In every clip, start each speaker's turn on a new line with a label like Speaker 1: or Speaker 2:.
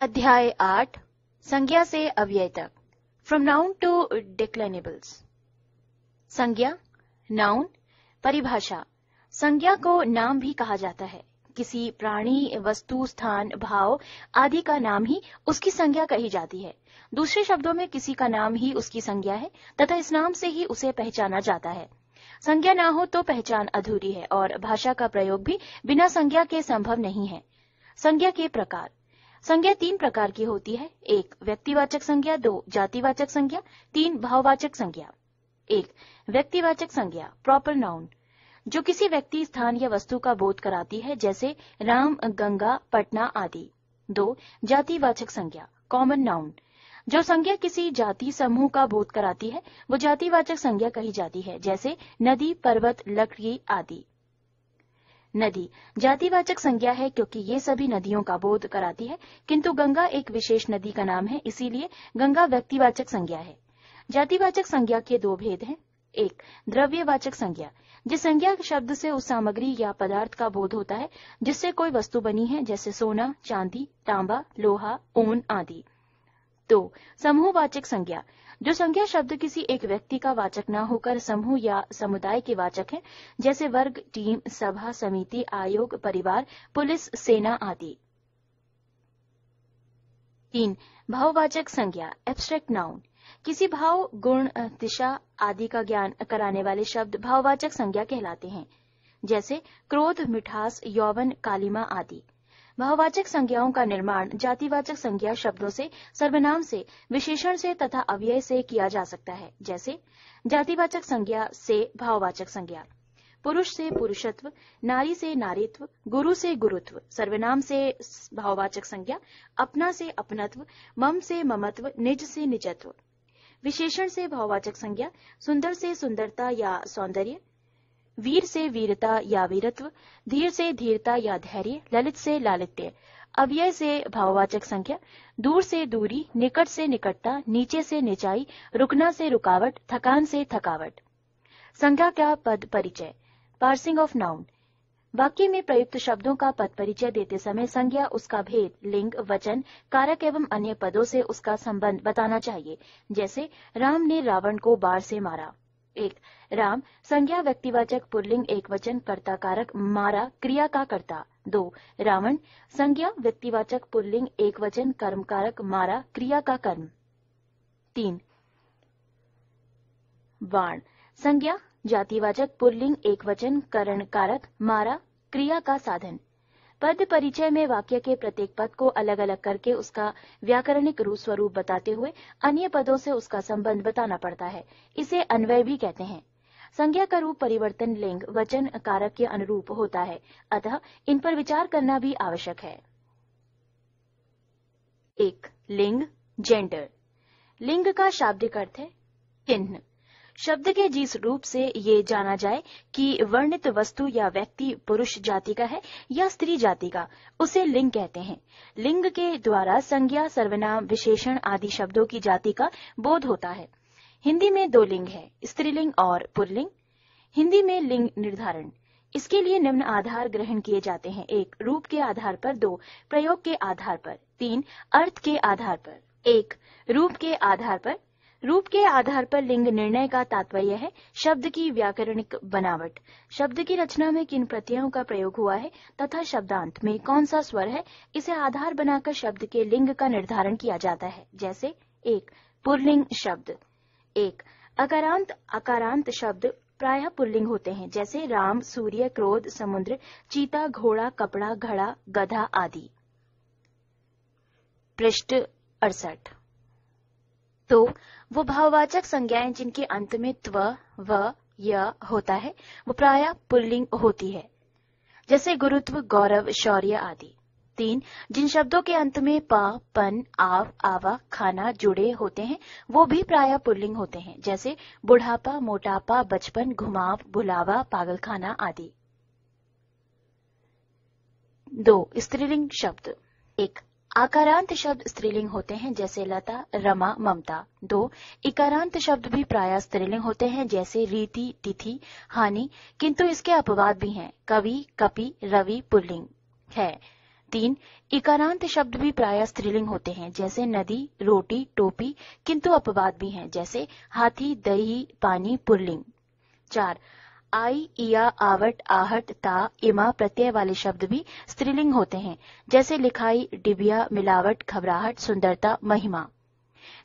Speaker 1: अध्याय आठ संज्ञा से अव्यय तक फ्रॉम नाउन टू डिक्लेनेबल्स संज्ञा नाउन परिभाषा संज्ञा को नाम भी कहा जाता है किसी प्राणी वस्तु स्थान भाव आदि का नाम ही उसकी संज्ञा कही जाती है दूसरे शब्दों में किसी का नाम ही उसकी संज्ञा है तथा इस नाम से ही उसे पहचाना जाता है संज्ञा ना हो तो पहचान अधूरी है और भाषा का प्रयोग भी बिना संज्ञा के संभव नहीं है संज्ञा के प्रकार संज्ञा तीन प्रकार की होती है एक व्यक्तिवाचक संज्ञा दो जातिवाचक संज्ञा तीन भाववाचक संज्ञा एक व्यक्तिवाचक संज्ञा प्रॉपर नाउन जो किसी व्यक्ति स्थान या वस्तु का बोध कराती है जैसे राम गंगा पटना आदि दो जातिवाचक संज्ञा कॉमन नाउन जो संज्ञा किसी जाति समूह का बोध कराती है वो जातिवाचक संज्ञा कही जाती है जैसे नदी पर्वत लकड़ी आदि नदी जातिवाचक संज्ञा है क्योंकि ये सभी नदियों का बोध कराती है किंतु गंगा एक विशेष नदी का नाम है इसीलिए गंगा व्यक्तिवाचक संज्ञा है जातिवाचक संज्ञा के दो भेद हैं एक द्रव्यवाचक संज्ञा जिस संज्ञा शब्द से उस सामग्री या पदार्थ का बोध होता है जिससे कोई वस्तु बनी है जैसे सोना चांदी तांबा लोहा ऊन आदि तो समूहवाचक संज्ञा जो संज्ञा शब्द किसी एक व्यक्ति का वाचक न होकर समूह या समुदाय के वाचक है जैसे वर्ग टीम सभा समिति आयोग परिवार पुलिस सेना आदि तीन भाववाचक संज्ञा एब्स्ट्रैक्ट नाउन किसी भाव गुण दिशा आदि का ज्ञान कराने वाले शब्द भाववाचक संज्ञा कहलाते हैं जैसे क्रोध मिठास यौवन कालिमा आदि भाववाचक संज्ञाओं का निर्माण जातिवाचक संज्ञा शब्दों से सर्वनाम से विशेषण से तथा अव्यय से किया जा सकता है जैसे जातिवाचक संज्ञा से भाववाचक संज्ञा पुरुष से पुरुषत्व नारी से नारीत्व गुरु से गुरुत्व सर्वनाम से भाववाचक संज्ञा अपना से अपनत्व मम से ममत्व निज से निजत्व विशेषण से भाववाचक संज्ञा सुंदर से सुंदरता या सौंदर्य वीर से वीरता या वीरत्व धीर से धीरता या धैर्य ललित से लालित्य अव्यय से भाववाचक संख्या दूर से दूरी निकट से निकटता नीचे से निचाई रुकना से रुकावट थकान से थकावट संज्ञा का पद परिचय पार्सिंग ऑफ नाउन वाक्य में प्रयुक्त शब्दों का पद परिचय देते समय संज्ञा उसका भेद लिंग वचन कारक एवं अन्य पदों से उसका संबंध बताना चाहिए जैसे राम ने रावण को बाढ़ से मारा एक राम संज्ञा व्यक्तिवाचक पुरलिंग एक वचन कर्ता कारक मारा क्रिया का कर्ता दो रावण संज्ञा व्यक्तिवाचक पुरलिंग एक वचन कर्म कारक मारा क्रिया का कर्म तीन बाण संज्ञा जातिवाचक पुरलिंग एक वचन करण कारक मारा क्रिया का साधन पद परिचय में वाक्य के प्रत्येक पद को अलग अलग करके उसका व्याकरणिक रूप स्वरूप बताते हुए अन्य पदों से उसका संबंध बताना पड़ता है इसे अन्वय भी कहते हैं संज्ञा का रूप परिवर्तन लिंग वचन कारक के अनुरूप होता है अतः इन पर विचार करना भी आवश्यक है एक लिंग जेंडर लिंग का शाब्दिक अर्थ है चिन्ह शब्द के जिस रूप से ये जाना जाए कि वर्णित वस्तु या व्यक्ति पुरुष जाति का है या स्त्री जाति का उसे लिंग कहते हैं लिंग के द्वारा संज्ञा सर्वनाम विशेषण आदि शब्दों की जाति का बोध होता है हिंदी में दो लिंग है स्त्रीलिंग और पुरलिंग हिंदी में लिंग निर्धारण इसके लिए निम्न आधार ग्रहण किए जाते हैं एक रूप के आधार पर दो प्रयोग के आधार पर तीन अर्थ के आधार पर एक रूप के आधार पर रूप के आधार पर लिंग निर्णय का तात्पर्य है शब्द की व्याकरणिक बनावट शब्द की रचना में किन प्रत्ययों का प्रयोग हुआ है तथा शब्दांत में कौन सा स्वर है इसे आधार बनाकर शब्द के लिंग का निर्धारण किया जाता है जैसे एक पुरलिंग शब्द एक अकारांत अकारांत शब्द प्राय पुल्लिंग होते हैं जैसे राम सूर्य क्रोध समुद्र चीता घोड़ा कपड़ा घड़ा गधा आदि पृष्ठ अड़सठ तो वो भाववाचक संज्ञाएं जिनके अंत में त्व व य होता है वो प्राय पुल्लिंग होती है जैसे गुरुत्व गौरव शौर्य आदि तीन जिन शब्दों के अंत में प पन आव आवा खाना जुड़े होते हैं वो भी प्राय पुल्लिंग होते हैं जैसे बुढ़ापा मोटापा बचपन घुमाव बुलावा पागलखाना आदि दो स्त्रीलिंग शब्द एक आकारांत शब्द स्त्रीलिंग होते हैं जैसे लता रमा ममता दो इकारांत शब्द भी प्राय स्त्रीलिंग होते हैं जैसे रीति तिथि हानि किंतु इसके अपवाद भी हैं कवि कपि रवि पुल्लिंग है तीन इकारांत शब्द भी प्राय स्त्रीलिंग होते हैं जैसे नदी रोटी टोपी किंतु अपवाद भी हैं जैसे हाथी दही पानी पुल्लिंग चार आई या आवट आहट ता इमा प्रत्यय वाले शब्द भी स्त्रीलिंग होते हैं जैसे लिखाई डिबिया मिलावट घबराहट सुंदरता महिमा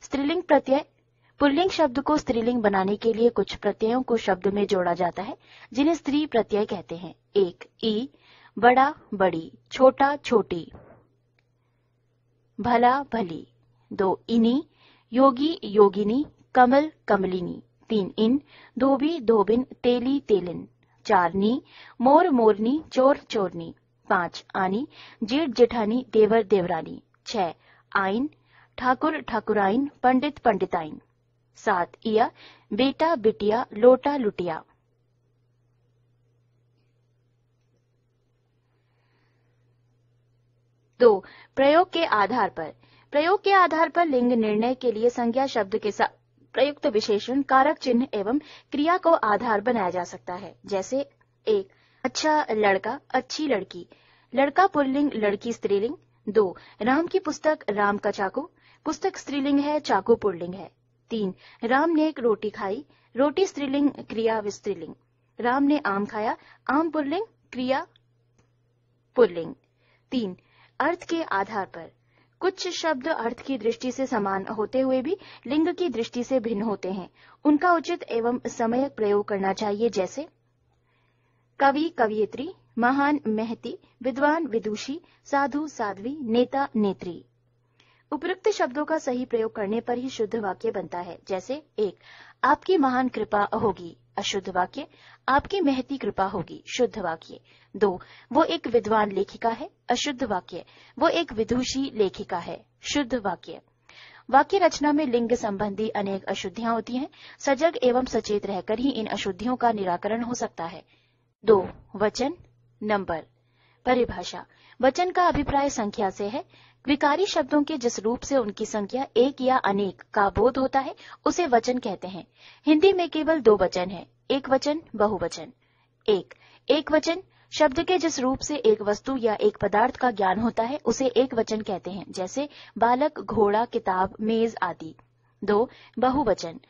Speaker 1: स्त्रीलिंग प्रत्यय पुल्लिंग शब्द को स्त्रीलिंग बनाने के लिए कुछ प्रत्ययों को शब्द में जोड़ा जाता है जिन्हें स्त्री प्रत्यय कहते हैं एक ई बड़ा बड़ी छोटा छोटी भला भली दो इनी योगी योगिनी कमल कमलिनी तीन इन धोबी धोबिन तेली तेलिन चार नी मोर मोरनी चोर चोरनी पांच आनी जेठ जेठानी देवर देवरानी छह आइन ठाकुर ठाकुराइन पंडित पंडिताइन सात इया बेटा बिटिया लोटा लुटिया दो प्रयोग के आधार पर प्रयोग के आधार पर लिंग निर्णय के लिए संज्ञा शब्द के साथ प्रयुक्त विशेषण कारक चिन्ह एवं क्रिया को आधार बनाया जा सकता है जैसे एक अच्छा लड़का अच्छी लड़की लड़का पुल्लिंग लड़की स्त्रीलिंग दो राम की पुस्तक राम का चाकू पुस्तक स्त्रीलिंग है चाकू पुल्लिंग है तीन राम ने एक रोटी खाई रोटी स्त्रीलिंग क्रिया विस्त्रीलिंग राम ने आम खाया आम पुल्लिंग क्रिया पुल्लिंग तीन अर्थ के आधार पर कुछ शब्द अर्थ की दृष्टि से समान होते हुए भी लिंग की दृष्टि से भिन्न होते हैं उनका उचित एवं समय प्रयोग करना चाहिए जैसे कवि कवियत्री महान महती विद्वान विदुषी साधु साध्वी नेता नेत्री उपयुक्त शब्दों का सही प्रयोग करने पर ही शुद्ध वाक्य बनता है जैसे एक आपकी महान कृपा होगी अशुद्ध वाक्य आपकी महती कृपा होगी शुद्ध वाक्य दो वो एक विद्वान लेखिका है अशुद्ध वाक्य वो एक विदुषी लेखिका है शुद्ध वाक्य वाक्य रचना में लिंग संबंधी अनेक अशुद्धियां होती हैं सजग एवं सचेत रहकर ही इन अशुद्धियों का निराकरण हो सकता है दो वचन नंबर परिभाषा वचन का अभिप्राय संख्या से है विकारी शब्दों के जिस रूप से उनकी संख्या एक या अनेक का बोध होता है उसे वचन कहते हैं हिंदी में केवल दो वचन है एक वचन बहुवचन एक एक वचन शब्द के जिस रूप से एक वस्तु या एक पदार्थ का ज्ञान होता है उसे एक वचन कहते हैं जैसे बालक घोड़ा किताब मेज आदि दो बहुवचन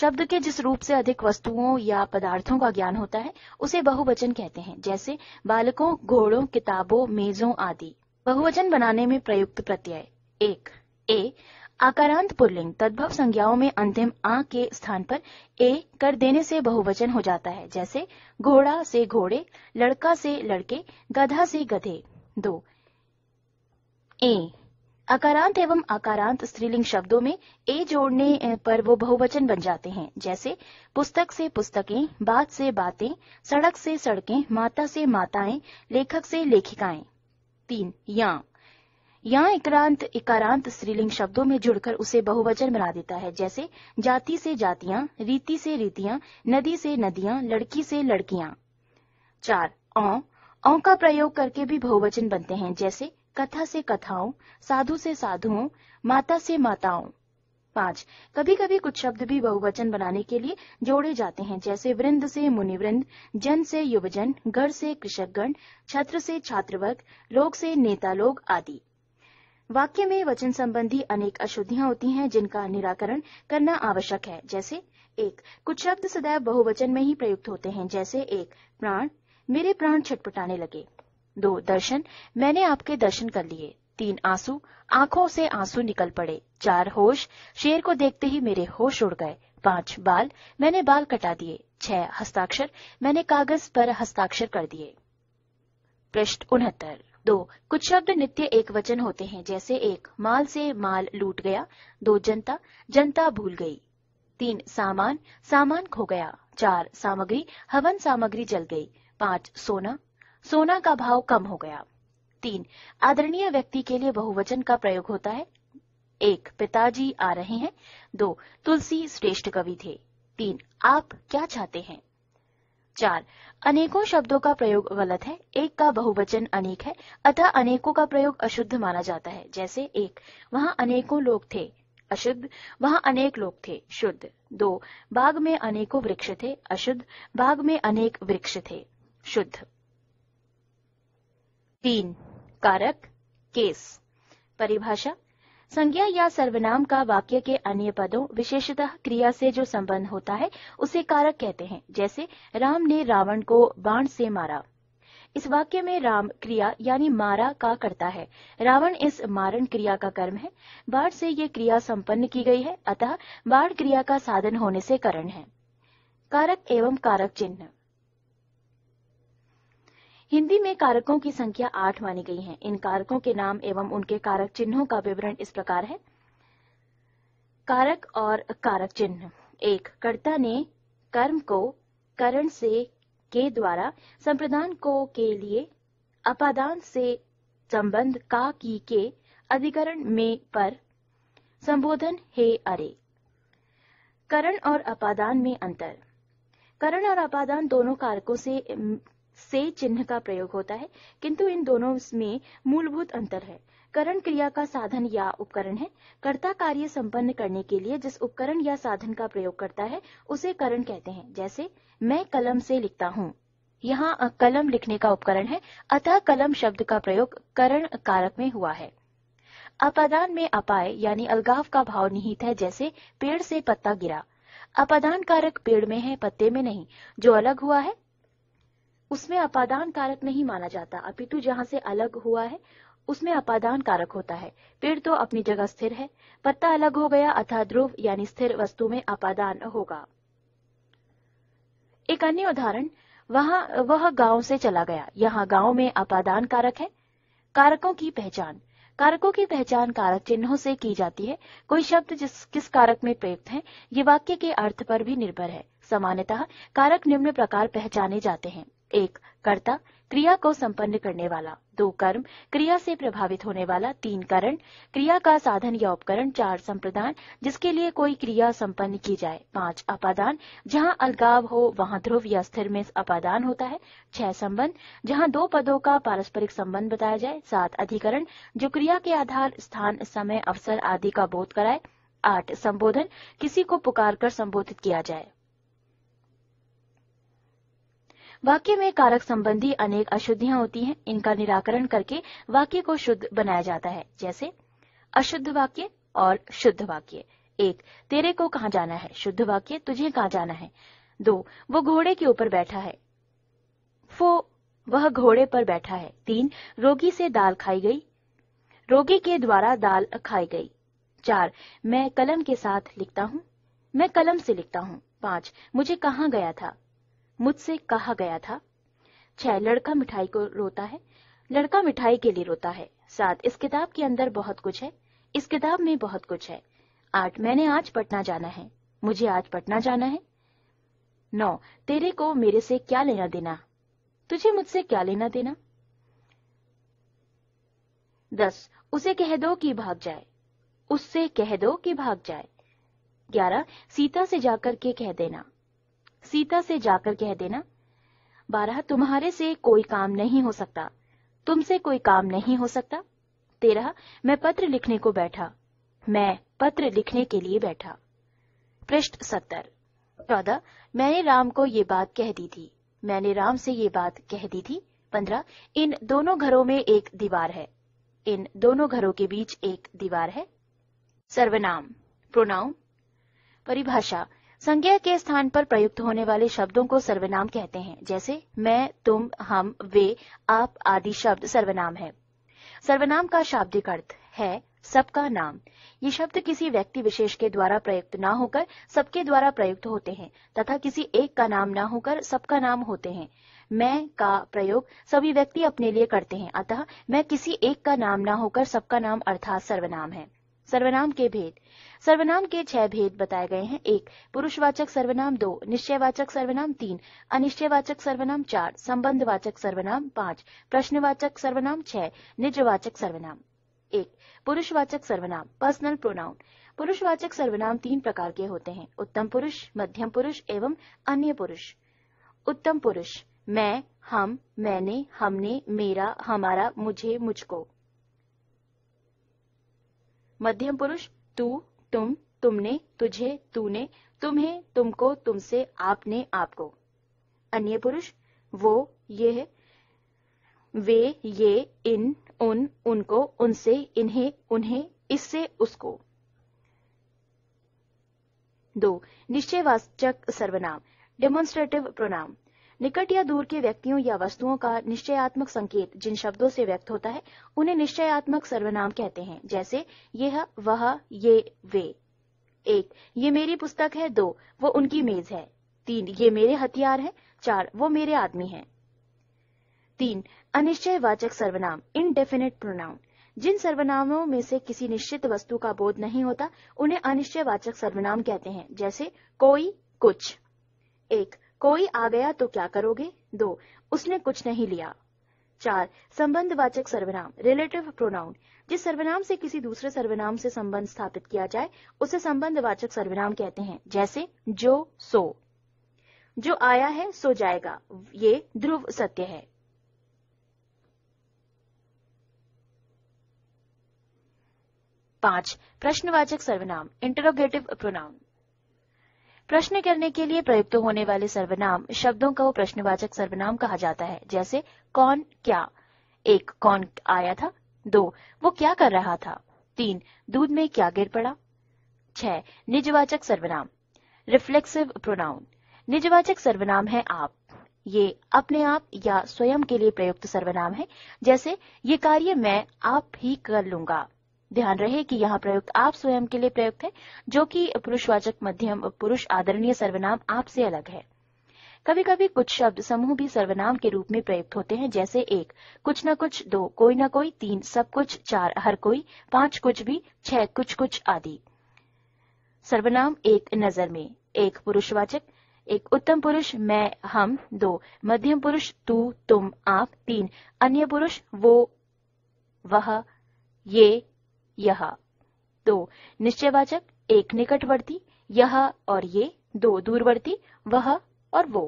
Speaker 1: शब्द के जिस रूप से अधिक वस्तुओं या पदार्थों का ज्ञान होता है उसे बहुवचन कहते हैं जैसे बालकों घोड़ों किताबों मेजों आदि बहुवचन बनाने में प्रयुक्त प्रत्यय एक ए आकारांत पुलिंग तद्भव संज्ञाओं में अंतिम आ के स्थान पर ए कर देने से बहुवचन हो जाता है जैसे घोड़ा से घोड़े लड़का से लड़के गधा से गधे दो ए आकारांत एवं आकारांत स्त्रीलिंग शब्दों में ए जोड़ने पर वो बहुवचन बन जाते हैं जैसे पुस्तक से पुस्तकें बात से बातें सड़क से सड़कें माता से माताएं लेखक से लेखिकाएं तीन या यहाँ इक्रांत इकारांत स्त्रीलिंग शब्दों में जुड़कर उसे बहुवचन बना देता है जैसे जाति से जातियां रीति से रीतियां नदी से नदियां लड़की से लड़कियां चार औ औ का प्रयोग करके भी बहुवचन बनते हैं जैसे कथा से कथाओं साधु से साधुओं माता से माताओं पांच कभी कभी कुछ शब्द भी बहुवचन बनाने के लिए जोड़े जाते हैं जैसे वृंद से मुनिवृंद जन से युवजन घर से कृषकगण छत्र से छात्रवर्ग लोग से नेता लोग आदि वाक्य में वचन संबंधी अनेक अशुद्धियां होती हैं जिनका निराकरण करना आवश्यक है जैसे एक कुछ शब्द सदैव बहुवचन में ही प्रयुक्त होते हैं जैसे एक प्राण मेरे प्राण छटपटाने लगे दो दर्शन मैंने आपके दर्शन कर लिए तीन आंसू आंखों से आंसू निकल पड़े चार होश शेर को देखते ही मेरे होश उड़ गए पांच बाल मैंने बाल कटा दिए छह हस्ताक्षर मैंने कागज पर हस्ताक्षर कर दिए पृष्ठ उनहत्तर दो कुछ शब्द नित्य एक वचन होते हैं जैसे एक माल से माल लूट गया दो जनता जनता भूल गई तीन सामान सामान खो गया चार सामग्री हवन सामग्री जल गई पांच सोना सोना का भाव कम हो गया तीन आदरणीय व्यक्ति के लिए बहुवचन का प्रयोग होता है एक पिताजी आ रहे हैं दो तुलसी श्रेष्ठ कवि थे तीन आप क्या चाहते हैं चार अनेकों शब्दों का प्रयोग गलत है एक का बहुवचन अनेक है अतः अनेकों का प्रयोग अशुद्ध माना जाता है जैसे एक वहाँ अनेकों लोग थे अशुद्ध वहाँ अनेक लोग थे शुद्ध दो बाग में अनेकों वृक्ष थे अशुद्ध बाग में अनेक वृक्ष थे शुद्ध तीन कारक केस परिभाषा संज्ञा या सर्वनाम का वाक्य के अन्य पदों विशेषतः क्रिया से जो संबंध होता है उसे कारक कहते हैं जैसे राम ने रावण को बाण से मारा इस वाक्य में राम क्रिया यानी मारा का करता है रावण इस मारण क्रिया का कर्म है बाढ़ से ये क्रिया संपन्न की गई है अतः बाढ़ क्रिया का साधन होने से करण है कारक एवं कारक चिन्ह हिंदी में कारकों की संख्या आठ मानी गई है इन कारकों के नाम एवं उनके कारक चिन्हों का विवरण इस प्रकार है कारक और कारक चिन्ह एक कर्ता ने कर्म को करण से के द्वारा संप्रदान को के लिए अपादान से संबंध का की के अधिकरण में पर संबोधन हे अरे करण और अपादान में अंतर करण और अपादान दोनों कारकों से से चिन्ह का प्रयोग होता है किंतु इन दोनों में मूलभूत अंतर है करण क्रिया का साधन या उपकरण है कर्ता कार्य संपन्न करने के लिए जिस उपकरण या साधन का प्रयोग करता है उसे करण कहते हैं जैसे मैं कलम से लिखता हूँ यहाँ कलम लिखने का उपकरण है अतः कलम शब्द का प्रयोग करण कारक में हुआ है अपादान में अपाय यानी अलगाव का भाव निहित है जैसे पेड़ से पत्ता गिरा अपादान कारक पेड़ में है पत्ते में नहीं जो अलग हुआ है उसमें अपादान कारक नहीं माना जाता अपितु जहाँ से अलग हुआ है उसमें अपादान कारक होता है पेड़ तो अपनी जगह स्थिर है पत्ता अलग हो गया अथा ध्रुव यानी स्थिर वस्तु में अपादान होगा एक अन्य उदाहरण वहाँ वह गांव से चला गया यहाँ गांव में अपादान कारक है कारकों की पहचान कारकों की पहचान कारक चिन्हों से की जाती है कोई शब्द जिस किस कारक में प्रयुक्त है ये वाक्य के अर्थ पर भी निर्भर है सामान्यतः कारक निम्न प्रकार पहचाने जाते हैं एक कर्ता क्रिया को संपन्न करने वाला दो कर्म क्रिया से प्रभावित होने वाला तीन करण क्रिया का साधन या उपकरण चार संप्रदान जिसके लिए कोई क्रिया संपन्न की जाए पांच अपादान जहां अलगाव हो वहां ध्रुव या स्थिर में अपादान होता है छह संबंध जहां दो पदों का पारस्परिक संबंध बताया जाए सात अधिकरण जो क्रिया के आधार स्थान समय अवसर आदि का बोध कराए आठ संबोधन किसी को पुकार कर संबोधित किया जाए वाक्य में कारक संबंधी अनेक अशुद्धियां होती हैं इनका निराकरण करके वाक्य को शुद्ध बनाया जाता है जैसे अशुद्ध वाक्य और शुद्ध वाक्य एक तेरे को कहाँ जाना है शुद्ध वाक्य तुझे कहाँ जाना है दो वो घोड़े के ऊपर बैठा है फो वह घोड़े पर बैठा है तीन रोगी से दाल खाई गई रोगी के द्वारा दाल खाई गई चार मैं कलम के साथ लिखता हूँ मैं कलम से लिखता हूँ पांच मुझे कहाँ गया था मुझसे कहा गया था छह लड़का मिठाई को रोता है लड़का मिठाई के लिए रोता है सात इस किताब के अंदर बहुत कुछ है इस किताब में बहुत कुछ है आठ मैंने आज पटना जाना है मुझे आज पटना जाना है नौ तेरे को मेरे से क्या लेना देना तुझे मुझसे क्या लेना देना दस उसे कह दो कि भाग जाए उससे कह दो कि भाग जाए ग्यारह सीता से जाकर के कह देना सीता से जाकर कह देना बारह तुम्हारे से कोई काम नहीं हो सकता तुमसे कोई काम नहीं हो सकता तेरह मैं पत्र लिखने को बैठा मैं पत्र लिखने के लिए बैठा पृष्ठ सत्तर चौदह मैंने राम को ये बात कह दी थी मैंने राम से ये बात कह दी थी पंद्रह इन दोनों घरों में एक दीवार है इन दोनों घरों के बीच एक दीवार है सर्वनाम प्रोनाउन परिभाषा संज्ञा के स्थान पर प्रयुक्त होने वाले शब्दों को सर्वनाम कहते हैं जैसे मैं तुम हम वे आप आदि शब्द सर्वनाम है सर्वनाम का शाब्दिक अर्थ है सबका नाम ये शब्द किसी व्यक्ति विशेष के द्वारा प्रयुक्त ना होकर सबके द्वारा प्रयुक्त होते हैं तथा किसी एक का नाम ना होकर सबका नाम होते हैं मैं का प्रयोग सभी व्यक्ति अपने लिए करते हैं अतः मैं किसी एक का नाम ना होकर सबका नाम अर्थात सर्वनाम है सर्वनाम के भेद सर्वनाम के छह भेद बताए गए हैं एक पुरुषवाचक सर्वनाम दो निश्चयवाचक सर्वनाम तीन अनिश्चयवाचक सर्वनाम चार संबंधवाचक सर्वनाम पांच प्रश्नवाचक सर्वनाम छह निजवाचक सर्वनाम एक पुरुषवाचक सर्वनाम पर्सनल प्रोनाउन पुरुषवाचक सर्वनाम तीन प्रकार के होते हैं उत्तम पुरुष मध्यम पुरुष एवं अन्य पुरुष उत्तम पुरुष मैं हम मैंने हमने मेरा हमारा मुझे मुझको मध्यम पुरुष तू तुम तुमने तुझे तूने तुम्हें तुमको तुमसे आपने आपको अन्य पुरुष वो ये वे ये इन उन उनको उनसे इन्हें उन्हें इससे उसको दो निश्चयवाचक सर्वनाम डेमोन्स्ट्रेटिव प्रोनाम निकट या दूर के व्यक्तियों या वस्तुओं का निश्चयात्मक संकेत जिन शब्दों से व्यक्त होता है उन्हें निश्चयात्मक सर्वनाम कहते हैं जैसे यह वह ये वे एक ये मेरी पुस्तक है दो वो उनकी मेज है तीन ये मेरे हथियार है चार वो मेरे आदमी है तीन अनिश्चय वाचक सर्वनाम इनडेफिनेट प्रोनाउन जिन सर्वनामों में से किसी निश्चित वस्तु का बोध नहीं होता उन्हें अनिश्चयवाचक सर्वनाम कहते हैं जैसे कोई कुछ एक कोई आ गया तो क्या करोगे दो उसने कुछ नहीं लिया चार संबंधवाचक सर्वनाम रिलेटिव प्रोनाउन जिस सर्वनाम से किसी दूसरे सर्वनाम से संबंध स्थापित किया जाए उसे संबंधवाचक सर्वनाम कहते हैं जैसे जो सो जो आया है सो जाएगा ये ध्रुव सत्य है पांच प्रश्नवाचक सर्वनाम इंटरोगेटिव प्रोनाउन प्रश्न करने के लिए प्रयुक्त होने वाले सर्वनाम शब्दों को प्रश्नवाचक सर्वनाम कहा जाता है जैसे कौन क्या एक कौन आया था दो वो क्या कर रहा था तीन दूध में क्या गिर पड़ा छह निजवाचक सर्वनाम रिफ्लेक्सिव प्रोनाउन निजवाचक सर्वनाम है आप ये अपने आप या स्वयं के लिए प्रयुक्त सर्वनाम है जैसे ये कार्य मैं आप ही कर लूंगा ध्यान रहे कि यहाँ प्रयुक्त आप स्वयं के लिए प्रयुक्त है जो कि पुरुषवाचक मध्यम पुरुष आदरणीय सर्वनाम आपसे अलग है कभी कभी कुछ शब्द समूह भी सर्वनाम के रूप में प्रयुक्त होते हैं जैसे एक कुछ न कुछ दो कोई न कोई तीन सब कुछ चार हर कोई पांच कुछ भी छह कुछ कुछ आदि सर्वनाम एक नजर में एक पुरुषवाचक एक उत्तम पुरुष मैं हम दो मध्यम पुरुष तू तुम आप तीन अन्य पुरुष वो वह ये यह दो निश्चयवाचक एक निकटवर्ती यह और ये दो दूरवर्ती वह और वो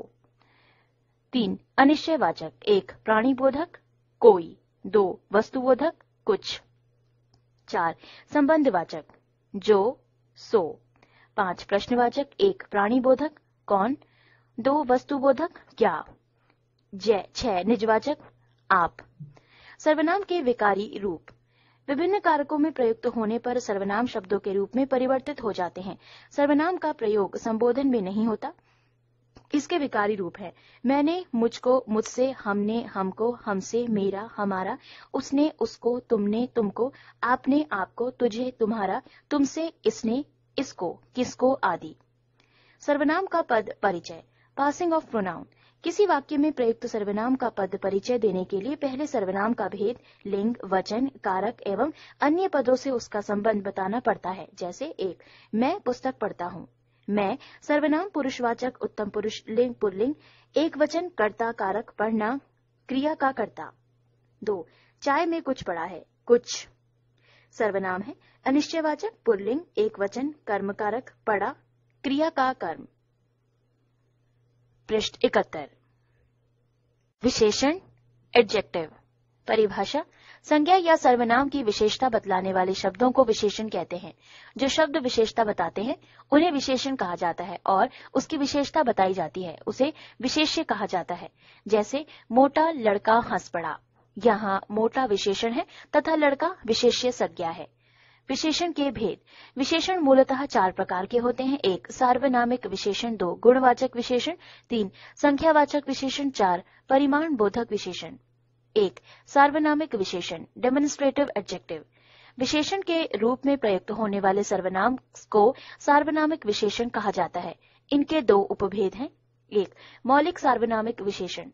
Speaker 1: तीन अनिश्चयवाचक एक प्राणीबोधक कोई दो वस्तुबोधक कुछ चार संबंधवाचक जो सो पांच प्रश्नवाचक एक प्राणीबोधक कौन दो वस्तुबोधक क्या जय छह निजवाचक आप सर्वनाम के विकारी रूप विभिन्न कारकों में प्रयुक्त होने पर सर्वनाम शब्दों के रूप में परिवर्तित हो जाते हैं सर्वनाम का प्रयोग संबोधन में नहीं होता इसके विकारी रूप है मैंने मुझको मुझसे हमने हमको हमसे मेरा हमारा उसने उसको तुमने तुमको आपने आपको तुझे तुम्हारा तुमसे इसने इसको किसको आदि सर्वनाम का पद परिचय पासिंग ऑफ प्रोनाउन किसी वाक्य में प्रयुक्त सर्वनाम का पद परिचय देने के लिए पहले सर्वनाम का भेद लिंग वचन कारक एवं अन्य पदों से उसका संबंध बताना पड़ता है जैसे एक मैं पुस्तक पढ़ता हूँ मैं सर्वनाम पुरुषवाचक उत्तम पुरुष लिंग पुरलिंग एक वचन कर्ता कारक पढ़ना क्रिया का कर्ता दो चाय में कुछ पड़ा है कुछ सर्वनाम है अनिश्चयवाचक पुरलिंग एक वचन कर्म कारक पड़ा क्रिया का कर्म पृष्ठ इकहत्तर विशेषण एडजेक्टिव परिभाषा संज्ञा या सर्वनाम की विशेषता बतलाने वाले शब्दों को विशेषण कहते हैं जो शब्द विशेषता बताते हैं उन्हें विशेषण कहा जाता है और उसकी विशेषता बताई जाती है उसे विशेष्य कहा जाता है जैसे मोटा लड़का हंस पड़ा यहाँ मोटा विशेषण है तथा लड़का विशेष्य संज्ञा है विशेषण के भेद विशेषण मूलतः चार प्रकार के होते हैं एक सार्वनामिक विशेषण दो गुणवाचक विशेषण तीन संख्यावाचक विशेषण चार परिमाण बोधक विशेषण एक सार्वनामिक विशेषण डेमोन्स्ट्रेटिव एडजेक्टिव विशेषण के रूप में प्रयुक्त होने वाले सर्वनाम को सार्वनामिक विशेषण कहा जाता है इनके दो उपभेद हैं एक मौलिक सार्वनामिक विशेषण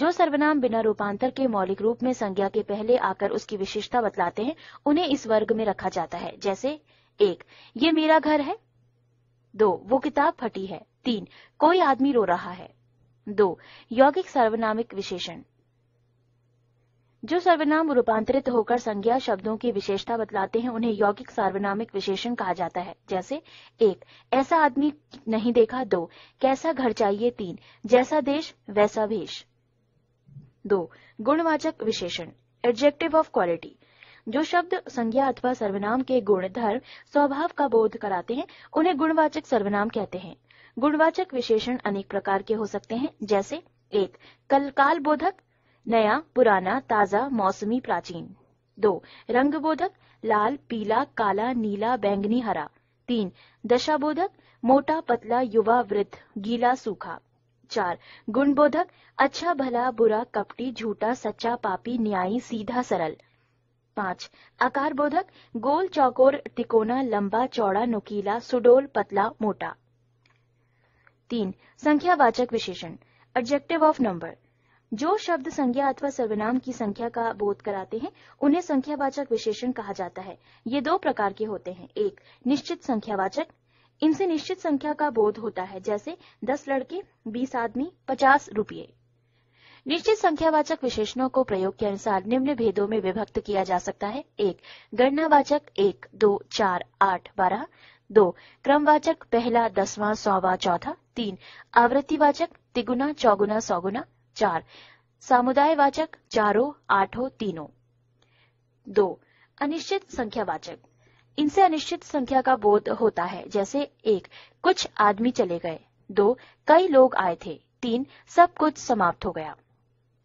Speaker 1: जो सर्वनाम बिना रूपांतर के मौलिक रूप में संज्ञा के पहले आकर उसकी विशेषता बतलाते हैं उन्हें इस वर्ग में रखा जाता है जैसे एक ये मेरा घर है दो वो किताब फटी है तीन कोई आदमी रो रहा है दो यौगिक सर्वनामिक विशेषण जो सर्वनाम रूपांतरित होकर संज्ञा शब्दों की विशेषता बतलाते हैं उन्हें यौगिक सार्वनामिक विशेषण कहा जाता है जैसे एक ऐसा आदमी नहीं देखा दो कैसा घर चाहिए तीन जैसा देश वैसा भेष दो गुणवाचक विशेषण एडजेक्टिव ऑफ क्वालिटी जो शब्द संज्ञा अथवा सर्वनाम के गुण धर्म स्वभाव का बोध कराते हैं उन्हें गुणवाचक सर्वनाम कहते हैं गुणवाचक विशेषण अनेक प्रकार के हो सकते हैं जैसे एक कल काल बोधक नया पुराना ताजा मौसमी प्राचीन दो रंग बोधक लाल पीला काला नीला बैंगनी हरा तीन दशा बोधक मोटा पतला युवा वृद्ध गीला सूखा चार गुणबोधक अच्छा भला बुरा कपटी झूठा सच्चा पापी न्यायी सीधा सरल पांच आकार बोधक गोल चौकोर तिकोना लंबा चौड़ा नुकीला सुडोल पतला मोटा तीन संख्यावाचक विशेषण एडजेक्टिव ऑफ नंबर जो शब्द संज्ञा अथवा सर्वनाम की संख्या का बोध कराते हैं उन्हें संख्यावाचक विशेषण कहा जाता है ये दो प्रकार के होते हैं एक निश्चित संख्यावाचक इनसे निश्चित संख्या का बोध होता है जैसे दस लड़के बीस आदमी पचास रुपये निश्चित संख्यावाचक विशेषणों को प्रयोग के अनुसार निम्न भेदों में विभक्त किया जा सकता है एक गणनावाचक एक दो चार आठ बारह दो क्रमवाचक पहला दसवां सौवा चौथा तीन आवृत्तिवाचक तिगुना चौगुना सौगुना चार वाचक चारों आठों तीनों दो अनिश्चित संख्यावाचक इनसे अनिश्चित संख्या का बोध होता है जैसे एक कुछ आदमी चले गए दो कई लोग आए थे तीन सब कुछ समाप्त हो गया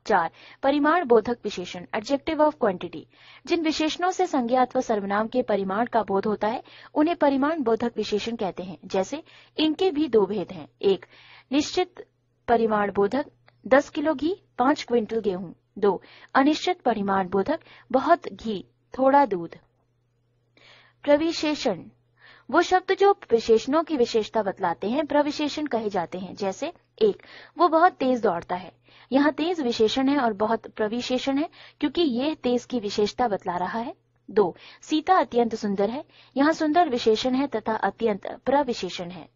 Speaker 1: चार परिमाण बोधक विशेषण एडजेक्टिव ऑफ क्वांटिटी जिन विशेषणों से संज्ञात व सर्वनाम के परिमाण का बोध होता है उन्हें परिमाण बोधक विशेषण कहते हैं जैसे इनके भी दो भेद हैं एक निश्चित परिमाण बोधक दस किलो घी पांच क्विंटल गेहूं दो अनिश्चित परिमाण बोधक बहुत घी थोड़ा दूध प्रविशेषण वो शब्द जो विशेषणों की विशेषता बतलाते हैं प्रविशेषण कहे जाते हैं जैसे एक वो बहुत तेज दौड़ता है यहाँ तेज विशेषण है और बहुत प्रविशेषण है क्योंकि ये तेज की विशेषता बतला रहा है दो सीता अत्यंत सुंदर है यहाँ सुंदर विशेषण है तथा अत्यंत प्रविशेषण है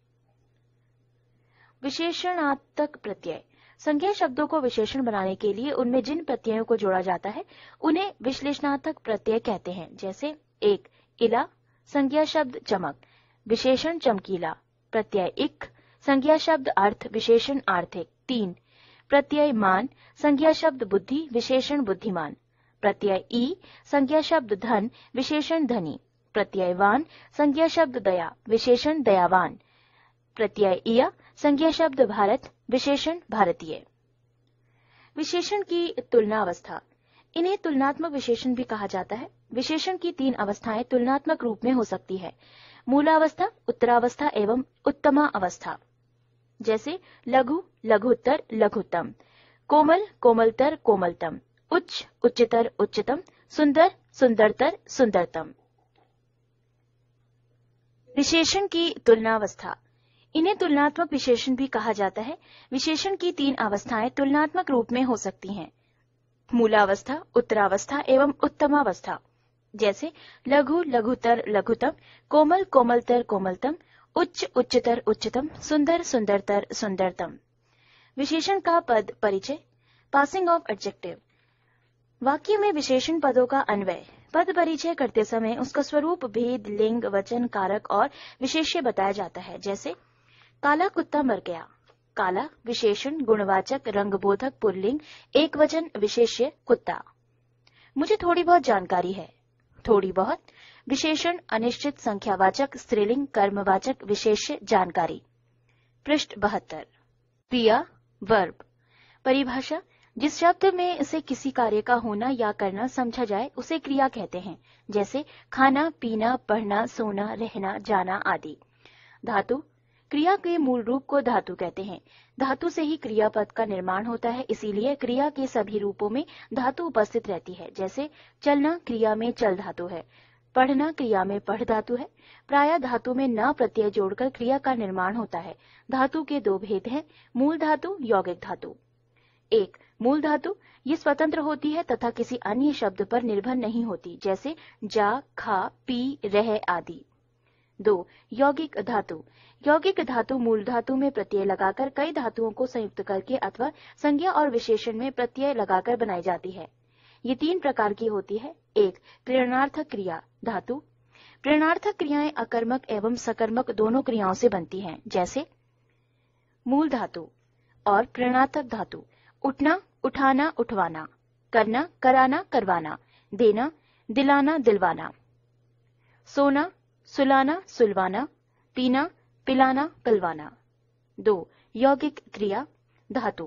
Speaker 1: विशेषणात्मक प्रत्यय संज्ञा शब्दों को विशेषण बनाने के लिए उनमें जिन प्रत्ययों को जोड़ा जाता है उन्हें विश्लेषणात्मक प्रत्यय कहते हैं जैसे एक इला संज्ञा शब्द चमक विशेषण चमकीला प्रत्यय इक संज्ञा शब्द अर्थ विशेषण आर्थिक तीन प्रत्यय मान संज्ञा शब्द बुद्धि विशेषण बुद्धिमान प्रत्यय ई संज्ञा शब्द धन विशेषण धनी प्रत्यय वान संज्ञा शब्द दया विशेषण दयावान प्रत्यय इया संज्ञा शब्द भारत विशेषण भारतीय विशेषण की तुलनावस्था इन्हें तुलनात्मक विशेषण भी कहा जाता है विशेषण की तीन अवस्थाएं तुलनात्मक रूप में हो सकती है मूलावस्था उत्तरावस्था एवं उत्तमा अवस्था जैसे लघु लघुत्तर लघुतम कोमल कोमलतर कोमलतम उच्च उच्चतर उच्चतम सुंदर सुंदरतर सुंदरतम विशेषण की तुलनावस्था इन्हें तुलनात्मक विशेषण भी कहा जाता है विशेषण की तीन अवस्थाएं तुलनात्मक रूप में हो सकती हैं मूलावस्था उत्तरावस्था एवं उत्तमावस्था जैसे लघु लघुतर लघुतम कोमल कोमलतर कोमलतम उच्च उच्चतर उच्चतम सुंदर सुंदरतर सुंदरतम विशेषण का पद परिचय पासिंग ऑफ एडजेक्टिव वाक्य में विशेषण पदों का अन्वय पद परिचय करते समय उसका स्वरूप भेद लिंग वचन कारक और विशेष्य बताया जाता है जैसे काला कुत्ता मर गया काला विशेषण गुणवाचक रंगबोधक पुल्लिंग एक वचन विशेष्य कुत्ता मुझे थोड़ी बहुत जानकारी है थोड़ी बहुत विशेषण अनिश्चित संख्यावाचक स्त्रीलिंग कर्मवाचक विशेष्य जानकारी पृष्ठ बहत्तर क्रिया वर्ब परिभाषा जिस शब्द में इसे किसी कार्य का होना या करना समझा जाए उसे क्रिया कहते हैं जैसे खाना पीना पढ़ना सोना रहना जाना आदि धातु क्रिया के मूल रूप को धातु कहते हैं धातु से ही क्रियापद का निर्माण होता है इसीलिए क्रिया के सभी रूपों में धातु उपस्थित रहती है जैसे चलना क्रिया में चल धातु है पढ़ना क्रिया में पढ़ धातु है प्राय धातु में न प्रत्यय जोड़कर क्रिया का निर्माण होता है धातु के दो भेद हैं मूल धातु यौगिक धातु एक मूल धातु ये स्वतंत्र होती है तथा किसी अन्य शब्द पर निर्भर नहीं होती जैसे जा खा पी रह आदि दो यौगिक धातु यौगिक धातु मूल धातु में प्रत्यय लगाकर कई धातुओं को संयुक्त करके अथवा संज्ञा और विशेषण में प्रत्यय लगाकर बनाई जाती है ये तीन प्रकार की होती है एक प्रेरणार्थक क्रिया धातु प्रेरणार्थक क्रियाएं अकर्मक एवं सकर्मक दोनों क्रियाओं से बनती हैं जैसे मूल धातु और प्रेरणार्थक धातु उठना उठाना उठवाना करना कराना करवाना देना दिलाना दिलवाना सोना सुलाना सुलवाना पीना पिलाना पिलवाना दो यौगिक क्रिया धातु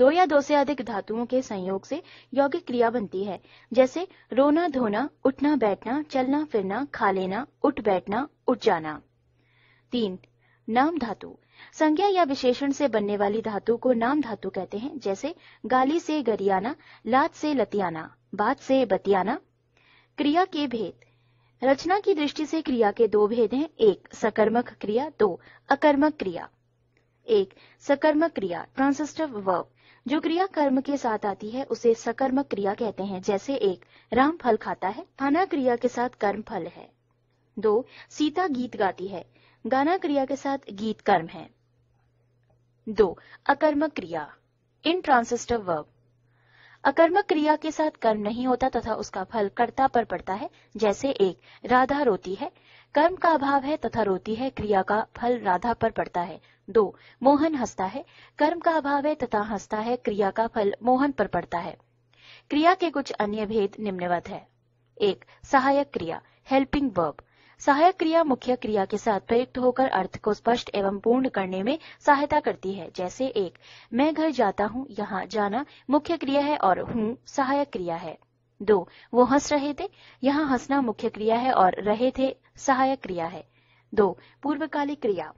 Speaker 1: दो या दो से अधिक धातुओं के संयोग से यौगिक क्रिया बनती है जैसे रोना धोना उठना बैठना चलना फिरना खा लेना उठ बैठना उठ जाना तीन नाम धातु संज्ञा या विशेषण से बनने वाली धातु को नाम धातु कहते हैं जैसे गाली से गरियाना लात से लतियाना बात से बतियाना क्रिया के भेद रचना की दृष्टि से क्रिया के दो भेद हैं एक सकर्मक क्रिया दो अकर्मक क्रिया एक सकर्मक क्रिया ट्रांसिस्टिव वर्ब जो क्रिया कर्म के साथ आती है उसे सकर्मक क्रिया कहते हैं जैसे एक राम फल खाता है खाना क्रिया के साथ कर्म फल है दो सीता गीत गाती है गाना क्रिया के साथ गीत कर्म है दो अकर्मक क्रिया इन ट्रांसिस्टिव वर्ब अकर्मक क्रिया के साथ कर्म नहीं होता तथा उसका फल कर्ता पर पड़ता है जैसे एक राधा रोती है कर्म का अभाव है तथा रोती है क्रिया का फल राधा पर पड़ता है दो मोहन हंसता है कर्म का अभाव है तथा हंसता है क्रिया का फल मोहन पर पड़ता है क्रिया के कुछ अन्य भेद निम्नवत है एक सहायक क्रिया हेल्पिंग वर्ब सहायक क्रिया मुख्य क्रिया के साथ प्रयुक्त होकर अर्थ को स्पष्ट एवं पूर्ण करने में सहायता करती है जैसे एक मैं घर जाता हूँ यहाँ जाना मुख्य क्रिया है और हूँ सहायक क्रिया है दो वो हंस रहे थे यहाँ हंसना मुख्य क्रिया है और रहे थे सहायक क्रिया है दो पूर्वकालिक क्रिया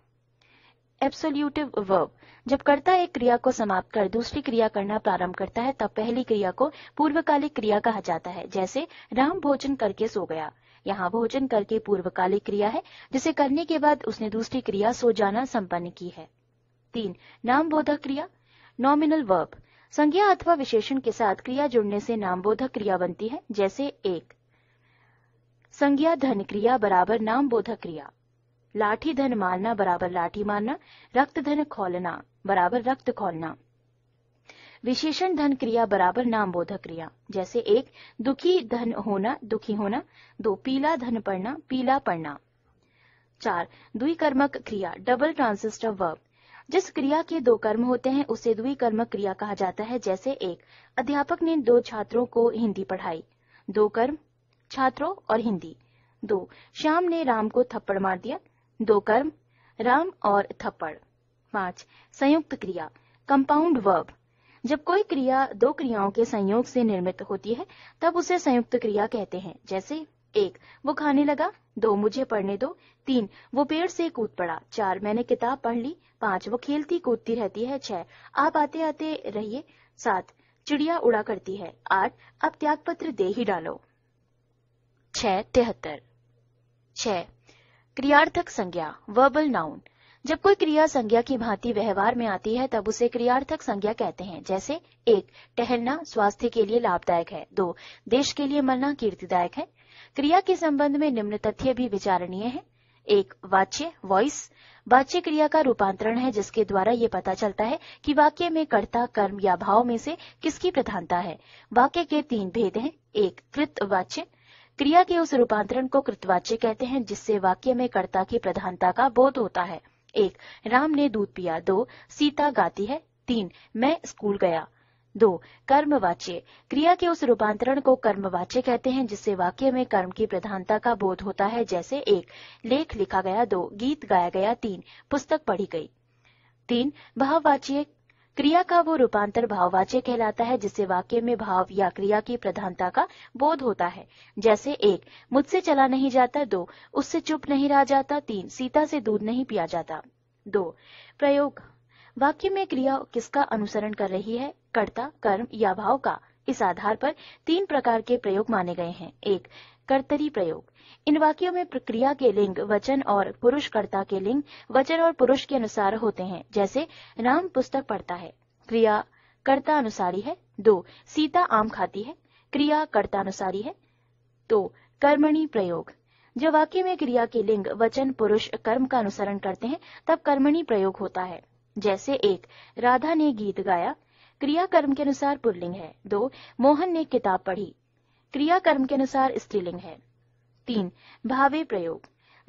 Speaker 1: एब्सोल्यूटिव वर्ब जब कर्ता एक क्रिया को समाप्त कर दूसरी क्रिया करना प्रारंभ करता है तब पहली क्रिया को पूर्वकालिक क्रिया कहा जाता है जैसे राम भोजन करके सो गया यहाँ भोजन करके पूर्वकालिक क्रिया है जिसे करने के बाद उसने दूसरी क्रिया सो जाना संपन्न की है तीन नाम बोधक क्रिया नॉमिनल वर्ब संज्ञा अथवा विशेषण के साथ क्रिया जुड़ने से नामबोधक क्रिया बनती है जैसे एक संज्ञा धन क्रिया बराबर नाम बोधक क्रिया लाठी धन मारना बराबर लाठी मारना रक्त धन खोलना बराबर रक्त खोलना विशेषण धन क्रिया बराबर नामबोधक क्रिया जैसे एक दुखी धन होना दुखी होना दो पीला धन पढ़ना पीला पढ़ना चार द्विकर्मक क्रिया डबल ट्रांसिस्टर वर्ब जिस क्रिया के दो कर्म होते हैं उसे द्विकर्मक क्रिया कहा जाता है जैसे एक अध्यापक ने दो छात्रों को हिंदी पढ़ाई दो कर्म छात्रों और हिंदी दो श्याम ने राम को थप्पड़ मार दिया दो कर्म राम और थप्पड़ पांच संयुक्त क्रिया कंपाउंड वर्ब जब कोई क्रिया दो क्रियाओं के संयोग से निर्मित होती है तब उसे संयुक्त क्रिया कहते हैं जैसे एक वो खाने लगा दो मुझे पढ़ने दो तीन वो पेड़ से कूद पड़ा चार मैंने किताब पढ़ ली पांच वो खेलती कूदती रहती है छह आप आते आते रहिए सात चिड़िया उड़ा करती है आठ अब त्याग पत्र दे ही डालो छह तिहत्तर छह क्रियार्थक संज्ञा वर्बल नाउन जब कोई क्रिया संज्ञा की भांति व्यवहार में आती है तब उसे क्रियार्थक संज्ञा कहते हैं जैसे एक टहलना स्वास्थ्य के लिए लाभदायक है दो देश के लिए मरना कीर्तिदायक है क्रिया के संबंध में निम्न तथ्य भी विचारणीय है एक वाच्य वॉइस वाच्य क्रिया का रूपांतरण है जिसके द्वारा ये पता चलता है कि वाक्य में कर्ता कर्म या भाव में से किसकी प्रधानता है वाक्य के तीन भेद हैं एक कृत वाच्य क्रिया के उस रूपांतरण को कृतवाच्य कहते हैं जिससे वाक्य में कर्ता की प्रधानता का बोध होता है एक राम ने दूध पिया दो सीता गाती है तीन मैं स्कूल गया दो कर्मवाच्य क्रिया के उस रूपांतरण को कर्मवाच्य कहते हैं जिससे वाक्य में कर्म की प्रधानता का बोध होता है जैसे एक लेख लिखा गया दो गीत गाया गया तीन पुस्तक पढ़ी गई तीन भाववाच्य क्रिया का वो रूपांतर भाववाच्य कहलाता है जिससे वाक्य में भाव या क्रिया की प्रधानता का बोध होता है जैसे एक मुझसे चला नहीं जाता दो उससे चुप नहीं रहा जाता तीन सीता से दूध नहीं पिया जाता दो प्रयोग वाक्य में क्रिया किसका अनुसरण कर रही है कर्ता कर्म या भाव का इस आधार पर तीन प्रकार के प्रयोग माने गए हैं एक कर्तरी प्रयोग इन वाक्यों में प्रक्रिया के लिंग वचन और पुरुषकर्ता के लिंग वचन और पुरुष के अनुसार होते हैं जैसे राम पुस्तक पढ़ता है क्रिया कर्ता अनुसारी है दो सीता आम खाती है क्रिया कर्ता अनुसारी है तो कर्मणी प्रयोग जब वाक्य में क्रिया के लिंग वचन पुरुष कर्म का अनुसरण करते हैं तब कर्मणी प्रयोग होता है जैसे एक राधा ने गीत गाया क्रिया कर्म के अनुसार पुरलिंग है दो मोहन ने किताब पढ़ी क्रियाकर्म के अनुसार स्त्रीलिंग है तीन भावे प्रयोग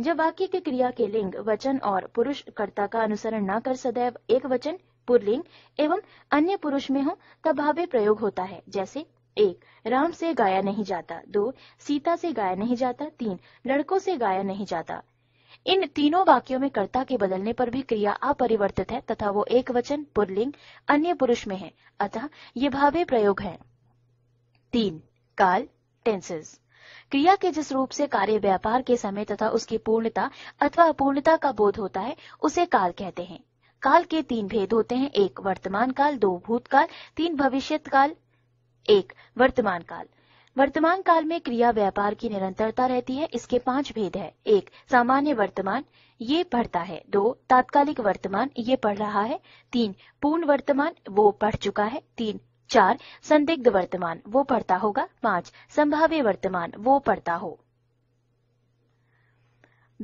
Speaker 1: जब वाक्य के क्रिया के लिंग वचन और पुरुष कर्ता का अनुसरण न कर सदैव एक वचन पुरलिंग एवं अन्य पुरुष में हो तब भावे प्रयोग होता है जैसे एक राम से गाया नहीं जाता दो सीता से गाया नहीं जाता तीन लड़कों से गाया नहीं जाता इन तीनों वाक्यों में कर्ता के बदलने पर भी क्रिया अपरिवर्तित है तथा वो एक वचन पुरलिंग अन्य पुरुष में है अतः ये भावे प्रयोग है तीन काल टेंसेस क्रिया के जिस रूप से कार्य व्यापार के समय तथा उसकी पूर्णता अथवा अपूर्णता का बोध होता है उसे काल कहते हैं काल के तीन भेद होते हैं एक वर्तमान काल दो भूतकाल तीन भविष्य काल एक वर्तमान काल वर्तमान काल में क्रिया व्यापार की निरंतरता रहती है इसके पांच भेद है एक सामान्य वर्तमान ये पढ़ता है दो तात्कालिक वर्तमान ये पढ़ रहा है तीन पूर्ण वर्तमान वो पढ़ चुका है तीन चार संदिग्ध वर्तमान वो पढ़ता होगा पांच संभाव्य वर्तमान वो पढ़ता हो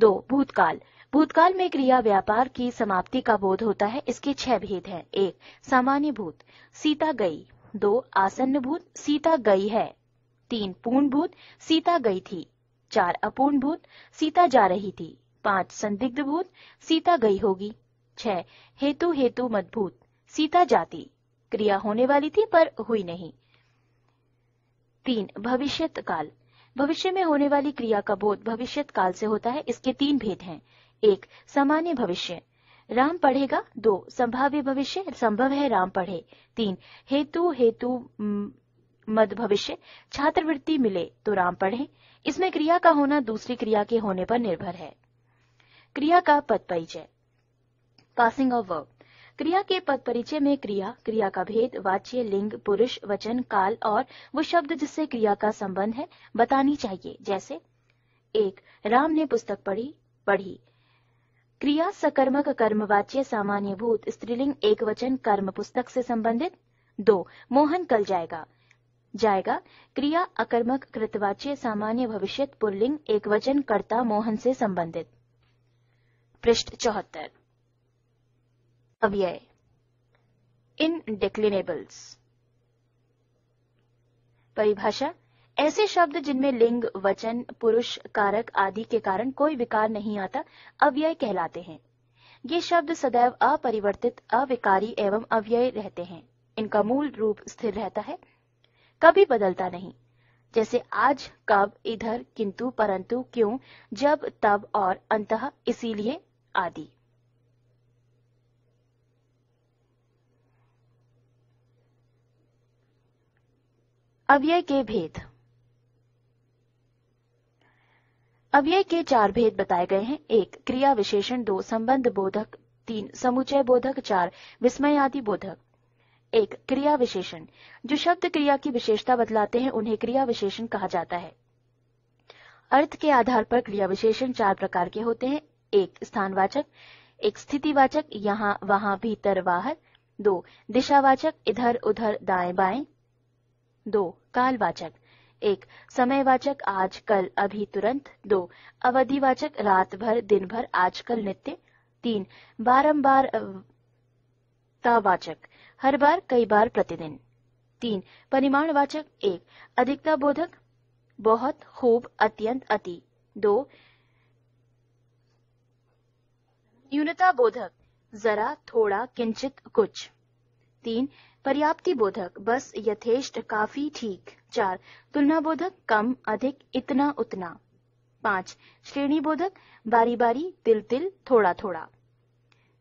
Speaker 1: दो भूतकाल भूतकाल में क्रिया व्यापार की समाप्ति का बोध होता है इसके छह भेद हैं एक सामान्य भूत सीता गई दो आसन्न भूत सीता गई है तीन पूर्ण भूत सीता गई थी चार अपूर्ण भूत सीता जा रही थी पांच संदिग्ध भूत सीता गई होगी छह हेतु हेतु भूत सीता जाती क्रिया होने वाली थी पर हुई नहीं तीन भविष्य काल भविष्य में होने वाली क्रिया का बोध भविष्य काल से होता है इसके तीन भेद हैं एक सामान्य भविष्य राम पढ़ेगा दो संभाव्य भविष्य संभव है राम पढ़े तीन हेतु हेतु मद भविष्य छात्रवृत्ति मिले तो राम पढ़े इसमें क्रिया का होना दूसरी क्रिया के होने पर निर्भर है क्रिया का पद परिचय पासिंग ऑफ वर्ब क्रिया के पद परिचय में क्रिया क्रिया का भेद वाच्य लिंग पुरुष वचन काल और वो शब्द जिससे क्रिया का संबंध है बतानी चाहिए जैसे एक राम ने पुस्तक पढ़ी पढ़ी क्रिया सकर्मक कर्मवाच्य सामान्य भूत स्त्रीलिंग एक वचन कर्म पुस्तक से संबंधित दो मोहन कल जाएगा जाएगा क्रिया अकर्मक कृतवाच्य सामान्य भविष्य पुरलिंग एक वचन कर्ता मोहन से संबंधित पृष्ठ चौहत्तर अव्यय इनडिक्लिनेबल्स परिभाषा ऐसे शब्द जिनमें लिंग वचन पुरुष कारक आदि के कारण कोई विकार नहीं आता अव्यय कहलाते हैं ये शब्द सदैव अपरिवर्तित अविकारी एवं अव्यय रहते हैं इनका मूल रूप स्थिर रहता है कभी बदलता नहीं जैसे आज कब इधर किंतु परंतु क्यों जब तब और अंत इसीलिए आदि अव्यय के भेद अव्यय के चार भेद बताए गए हैं एक क्रिया विशेषण दो संबंध बोधक तीन समुचय बोधक चार विस्मय आदि बोधक एक क्रिया विशेषण जो शब्द क्रिया की विशेषता बतलाते हैं उन्हें क्रिया विशेषण कहा जाता है अर्थ के आधार पर क्रिया विशेषण चार प्रकार के होते हैं एक स्थानवाचक एक स्थितिवाचक यहाँ वहां भीतर बाहर दो दिशावाचक इधर उधर दाएं बाएं दो कालवाचक एक समयवाचक आज कल अभी तुरंत दो अवधिवाचक रात भर दिन भर आजकल नित्य तीन बारंबार तावाचक हर बार कई बार प्रतिदिन तीन परिमाणवाचक एक अधिकता बोधक बहुत खूब अत्यंत अति दो न्यूनता बोधक जरा थोड़ा किंचित कुछ तीन पर्याप्ति बोधक बस यथेष्ट काफी ठीक चार तुलना बोधक कम अधिक इतना उतना पांच श्रेणी बोधक बारी बारी तिल तिल थोड़ा थोड़ा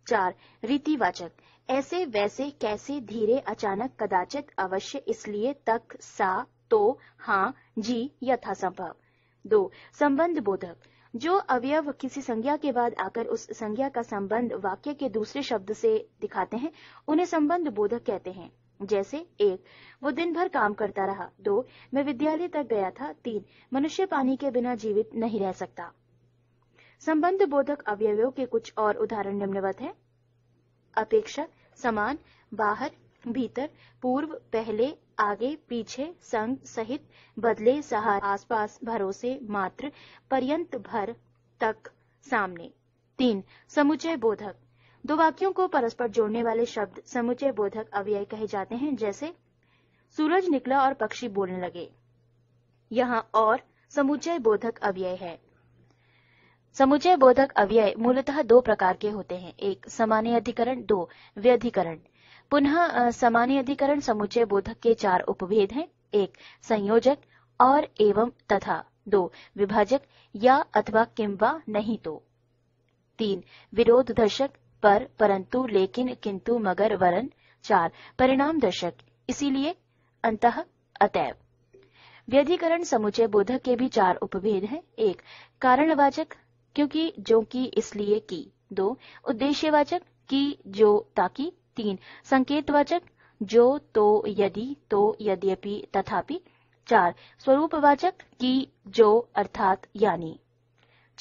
Speaker 1: चार रीतिवाचक ऐसे वैसे कैसे धीरे अचानक कदाचित अवश्य इसलिए तक सा तो हाँ जी यथासंभव दो संबंध बोधक जो अवयव किसी संज्ञा के बाद आकर उस संज्ञा का संबंध वाक्य के दूसरे शब्द से दिखाते हैं उन्हें संबंध बोधक कहते हैं जैसे एक वो दिन भर काम करता रहा दो मैं विद्यालय तक गया था तीन मनुष्य पानी के बिना जीवित नहीं रह सकता संबंध बोधक अवयवों के कुछ और उदाहरण निम्नवत हैं अपेक्षा समान बाहर भीतर पूर्व पहले आगे पीछे संग सहित बदले सहार आसपास भरोसे मात्र पर्यंत भर तक सामने तीन समुचय बोधक दो वाक्यों को परस्पर जोड़ने वाले शब्द समुचय बोधक अव्यय कहे जाते हैं जैसे सूरज निकला और पक्षी बोलने लगे यहाँ और समुचय बोधक अव्यय है समुचय बोधक अव्यय मूलतः दो प्रकार के होते हैं एक सामान्य अधिकरण दो व्यधिकरण पुनः अधिकरण समुचे बोधक के चार उपभेद हैं एक संयोजक और एवं तथा दो विभाजक या अथवा किम्बा नहीं तो तीन विरोध दर्शक पर परंतु लेकिन किंतु मगर वरन चार परिणाम दर्शक इसीलिए अंत अतैव व्यधिकरण समुचे बोधक के भी चार उपभेद हैं एक कारणवाचक क्योंकि जो कि इसलिए की दो उद्देश्यवाचक की जो ताकि तीन संकेतवाचक जो तो यदि तो यद्यपि तथापि चार स्वरूपवाचक की जो अर्थात यानी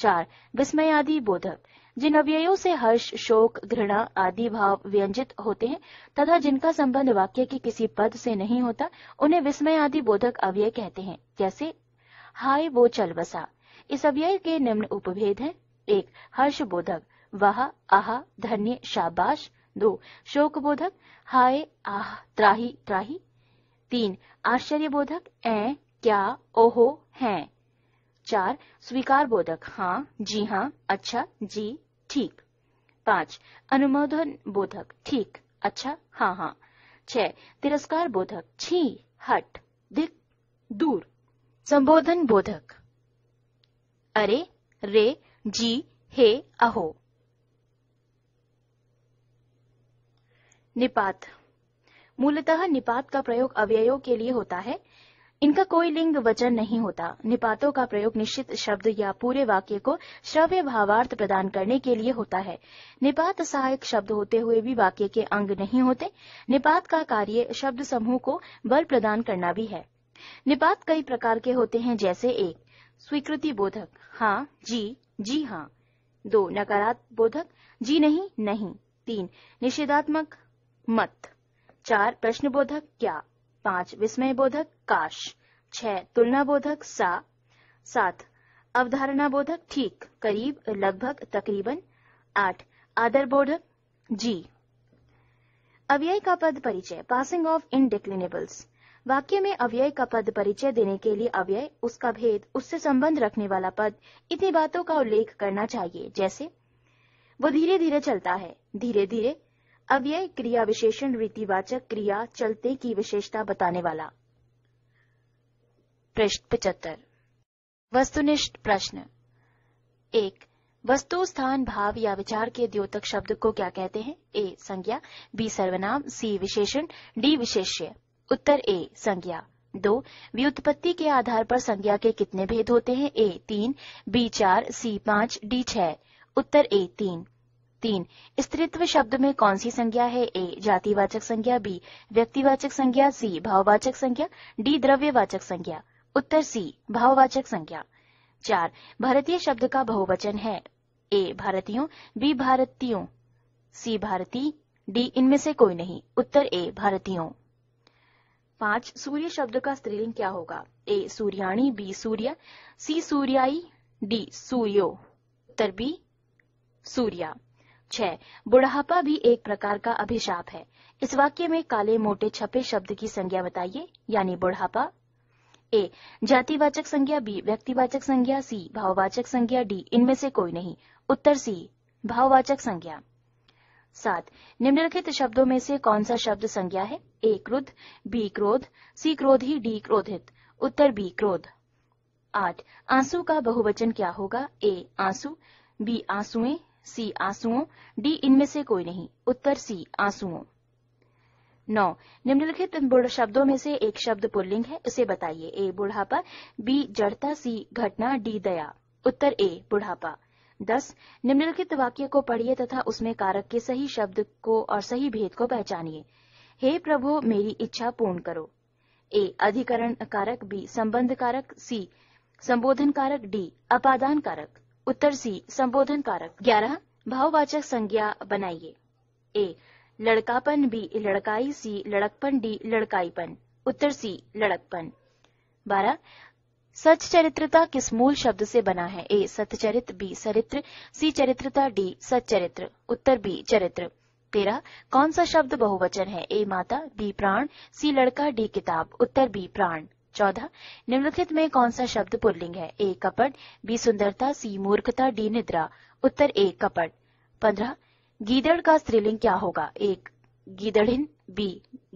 Speaker 1: चार विस्मय आदि बोधक जिन अव्ययों से हर्ष शोक घृणा आदि भाव व्यंजित होते हैं तथा जिनका संबंध वाक्य के किसी पद से नहीं होता उन्हें विस्मय आदि बोधक अव्यय कहते हैं जैसे हाय वो चल बसा इस अव्यय के निम्न उपभेद हैं एक हर्ष बोधक वह आहा धन्य शाबाश दो शोक बोधक हाय आह त्राही त्राही तीन आश्चर्य बोधक ए क्या ओहो है चार स्वीकार बोधक हाँ जी हाँ अच्छा जी ठीक पांच अनुमोदन बोधक ठीक अच्छा हाँ हाँ छह तिरस्कार बोधक छी हट दिख दूर संबोधन बोधक अरे रे जी हे अहो निपात मूलतः निपात का प्रयोग अव्ययों के लिए होता है इनका कोई लिंग वचन नहीं होता निपातों का प्रयोग निश्चित शब्द या पूरे वाक्य को श्रव्य भावार्थ प्रदान करने के लिए होता है निपात सहायक शब्द होते हुए भी वाक्य के अंग नहीं होते निपात का कार्य शब्द समूह को बल प्रदान करना भी है निपात कई प्रकार के होते हैं जैसे एक स्वीकृति बोधक हाँ जी जी हाँ दो नकारात्मक बोधक जी नहीं नहीं तीन निषेधात्मक मत चार प्रश्न बोधक क्या पांच विस्मय बोधक काश छह तुलना बोधक सा सात अवधारणा बोधक ठीक करीब लगभग तकरीबन आठ आदर बोधक जी अव्यय का पद परिचय पासिंग ऑफ इनडिक्लिनेबल्स वाक्य में अव्यय का पद परिचय देने के लिए अव्यय उसका भेद उससे संबंध रखने वाला पद इतनी बातों का उल्लेख करना चाहिए जैसे वो धीरे धीरे चलता है धीरे धीरे अव्यय क्रिया विशेषण रीतिवाचक क्रिया चलते की विशेषता बताने वाला प्रश्न पिचहत्तर वस्तुनिष्ठ प्रश्न एक वस्तु स्थान भाव या विचार के द्योतक शब्द को क्या कहते हैं ए संज्ञा बी सर्वनाम सी विशेषण डी विशेष्य उत्तर ए संज्ञा दो व्युत्पत्ति के आधार पर संज्ञा के कितने भेद होते हैं ए तीन बी चार सी पांच डी छह उत्तर ए तीन तीन स्त्रीत्व शब्द में कौन सी संज्ञा है ए जातिवाचक संज्ञा बी व्यक्तिवाचक संज्ञा सी भाववाचक संज्ञा डी द्रव्यवाचक संज्ञा उत्तर सी भाववाचक संज्ञा चार भारतीय शब्द का बहुवचन है ए भारतीयों बी भारतीयों सी भारती डी इनमें से कोई नहीं उत्तर ए भारतीयों पांच सूर्य शब्द का स्त्रीलिंग क्या होगा ए सूर्याणी बी सूर्य सी सूर्याई डी सूर्यो उत्तर बी सूर्या छह बुढ़ापा भी एक प्रकार का अभिशाप है इस वाक्य में काले मोटे छपे शब्द की संज्ञा बताइए यानी बुढ़ापा ए जातिवाचक संज्ञा बी व्यक्तिवाचक संज्ञा सी भाववाचक संज्ञा डी इनमें से कोई नहीं उत्तर सी भाववाचक संज्ञा सात निम्नलिखित शब्दों में से कौन सा शब्द संज्ञा है ए क्रुद्ध बी क्रोध सी क्रोधी डी क्रोधित उत्तर बी क्रोध आठ आंसू का बहुवचन क्या होगा ए आंसू बी आंसुए सी आंसुओं डी इनमें से कोई नहीं उत्तर सी आंसुओं नौ निम्नलिखित बुढ़ शब्दों में से एक शब्द पुल्लिंग है उसे बताइए ए बुढ़ापा बी जड़ता सी घटना डी दया उत्तर ए बुढ़ापा दस निम्नलिखित वाक्य को पढ़िए तथा उसमें कारक के सही शब्द को और सही भेद को पहचानिए हे प्रभु मेरी इच्छा पूर्ण करो ए अधिकरण कारक बी संबंध कारक सी संबोधन कारक डी अपादान कारक उत्तर सी संबोधन कारक ग्यारह भाववाचक संज्ञा बनाइए ए लड़कापन बी लड़काई सी लड़कपन डी लड़काईपन उत्तर सी लड़कपन बारह सच चरित्रता किस मूल शब्द से बना है ए सतचरित्र बी चरित्र सी चरित्रता डी सच्चरित्र उत्तर बी चरित्र तेरह कौन सा शब्द बहुवचन है ए माता बी प्राण सी लड़का डी किताब उत्तर बी प्राण चौदह निम्नलिखित में कौन सा शब्द पुल्लिंग है ए कपट बी सुंदरता सी मूर्खता डी निद्रा उत्तर ए कपट पंद्रह गीदड़ का स्त्रीलिंग क्या होगा एक गीदड़िन बी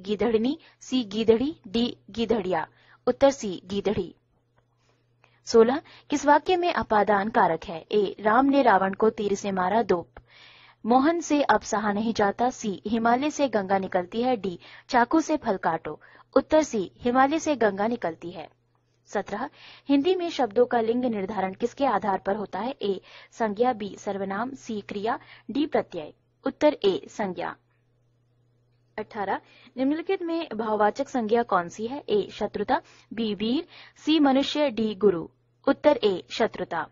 Speaker 1: गीदड़िनी सी गीदड़ी डी गीदड़िया उत्तर सी गीदड़ी सोलह किस वाक्य में अपादान कारक है ए राम ने रावण को तीर से मारा दो मोहन से अब सहा नहीं जाता सी हिमालय से गंगा निकलती है डी चाकू से फल काटो उत्तर सी हिमालय से गंगा निकलती है सत्रह हिंदी में शब्दों का लिंग निर्धारण किसके आधार पर होता है ए संज्ञा बी सर्वनाम सी क्रिया डी प्रत्यय उत्तर ए संज्ञा अठारह निम्नलिखित में भाववाचक संज्ञा कौन सी है ए शत्रुता बी वीर सी मनुष्य डी गुरु उत्तर ए शत्रुता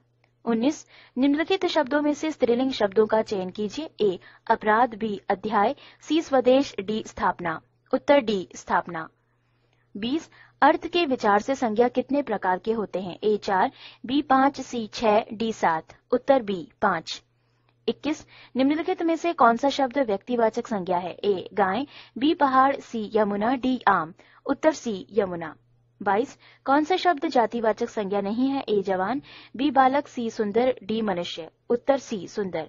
Speaker 1: उन्नीस निम्नलिखित शब्दों में से स्त्रीलिंग शब्दों का चयन कीजिए ए अपराध बी अध्याय सी स्वदेश डी स्थापना उत्तर डी स्थापना बीस अर्थ के विचार से संज्ञा कितने प्रकार के होते हैं ए चार बी पांच सी छह डी सात उत्तर बी पांच इक्कीस निम्नलिखित में से कौन सा शब्द व्यक्तिवाचक संज्ञा है ए गाय बी पहाड़ सी यमुना डी आम उत्तर सी यमुना बाईस कौन सा शब्द जातिवाचक संज्ञा नहीं है ए जवान बी बालक सी सुंदर डी मनुष्य उत्तर सी सुंदर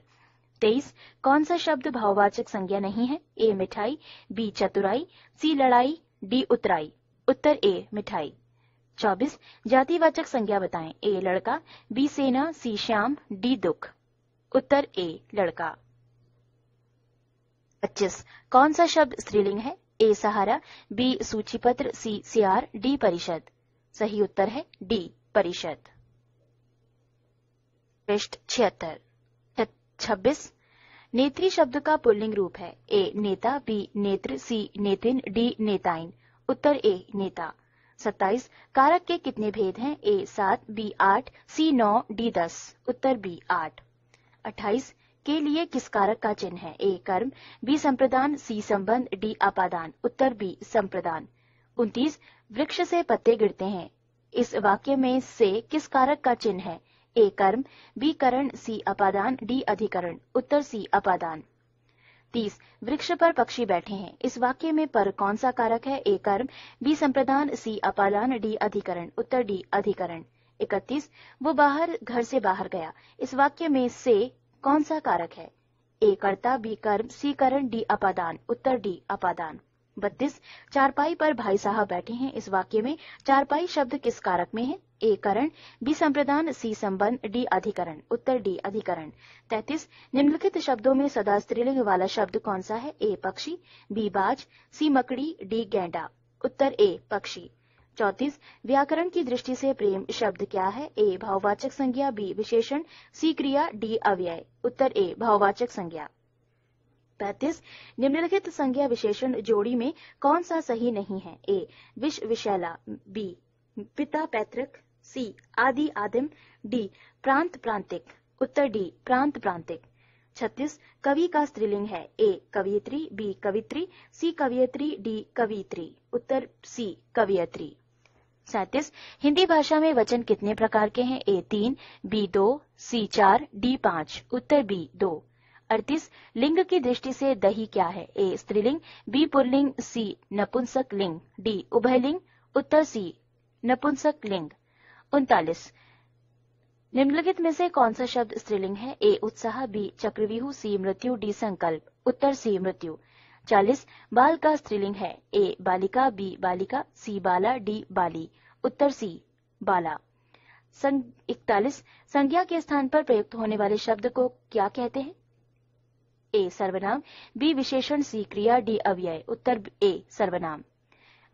Speaker 1: तेईस कौन सा शब्द भाववाचक संज्ञा नहीं है ए मिठाई बी चतुराई सी लड़ाई डी उतराई उत्तर ए मिठाई चौबीस जातिवाचक संज्ञा बताएं ए लड़का बी सेना सी श्याम डी दुख उत्तर ए लड़का पच्चीस कौन सा शब्द स्त्रीलिंग है ए सहारा बी सूची पत्र सी सियार डी परिषद सही उत्तर है डी परिषद पृष्ठ छिहत्तर छब्बीस नेत्री शब्द का पुल्लिंग रूप है ए नेता बी नेत्र सी नेतिन डी नेताइन उत्तर ए नेता सत्ताईस कारक के कितने भेद हैं ए सात बी आठ सी नौ डी दस उत्तर बी आठ अट्ठाईस के लिए किस कारक का चिन्ह है ए कर्म बी संप्रदान सी संबंध डी अपादान उत्तर बी संप्रदान उन्तीस वृक्ष से पत्ते गिरते हैं इस वाक्य में से किस कारक का चिन्ह है ए कर्म बी करण सी अपादान डी अधिकरण उत्तर सी अपादान तीस वृक्ष पर पक्षी बैठे हैं इस वाक्य में पर कौन सा कारक है ए कर्म बी संप्रदान सी अपादान डी अधिकरण उत्तर डी अधिकरण इकतीस वो बाहर घर से बाहर गया इस वाक्य में से कौन सा कारक है ए कर्ता बी कर्म सी करण डी अपादान उत्तर डी अपादान बत्तीस चारपाई पर भाई साहब बैठे हैं इस वाक्य में चारपाई शब्द किस कारक में है ए करण बी संप्रदान सी संबंध डी अधिकरण उत्तर डी अधिकरण तैतीस निम्नलिखित शब्दों में सदा स्त्रीलिंग वाला शब्द कौन सा है ए पक्षी बी बाज सी मकड़ी डी गेंडा उत्तर ए पक्षी चौतीस व्याकरण की दृष्टि से प्रेम शब्द क्या है ए भाववाचक संज्ञा बी विशेषण सी क्रिया डी अव्यय उत्तर ए भाववाचक संज्ञा पैतीस निम्नलिखित संज्ञा विशेषण जोड़ी में कौन सा सही नहीं है ए विश्व विशैला बी पिता पैतृक सी आदि आदिम डी प्रांत प्रांतिक उत्तर डी प्रांत प्रांतिक छत्तीस कवि का स्त्रीलिंग है ए कवियत्री बी कवित्री सी कवियत्री डी कवित्री उत्तर सी कवियत्री सैतीस हिंदी भाषा में वचन कितने प्रकार के हैं ए तीन बी दो सी चार डी पांच उत्तर बी दो अड़तीस लिंग की दृष्टि से दही क्या है ए स्त्रीलिंग बी पुल्लिंग सी नपुंसक लिंग डी उभयलिंग उत्तर सी नपुंसक लिंग उनतालीस निम्नलिखित में से कौन सा शब्द स्त्रीलिंग है ए उत्साह बी चक्रव्यूह सी मृत्यु डी संकल्प उत्तर सी मृत्यु चालीस बाल का स्त्रीलिंग है ए बालिका बी बालिका सी बाला डी बाली उत्तर सी बाला इकतालीस संज्ञा के स्थान पर प्रयुक्त होने वाले शब्द को क्या कहते हैं ए सर्वनाम बी विशेषण सी क्रिया डी अव्यय उत्तर ए सर्वनाम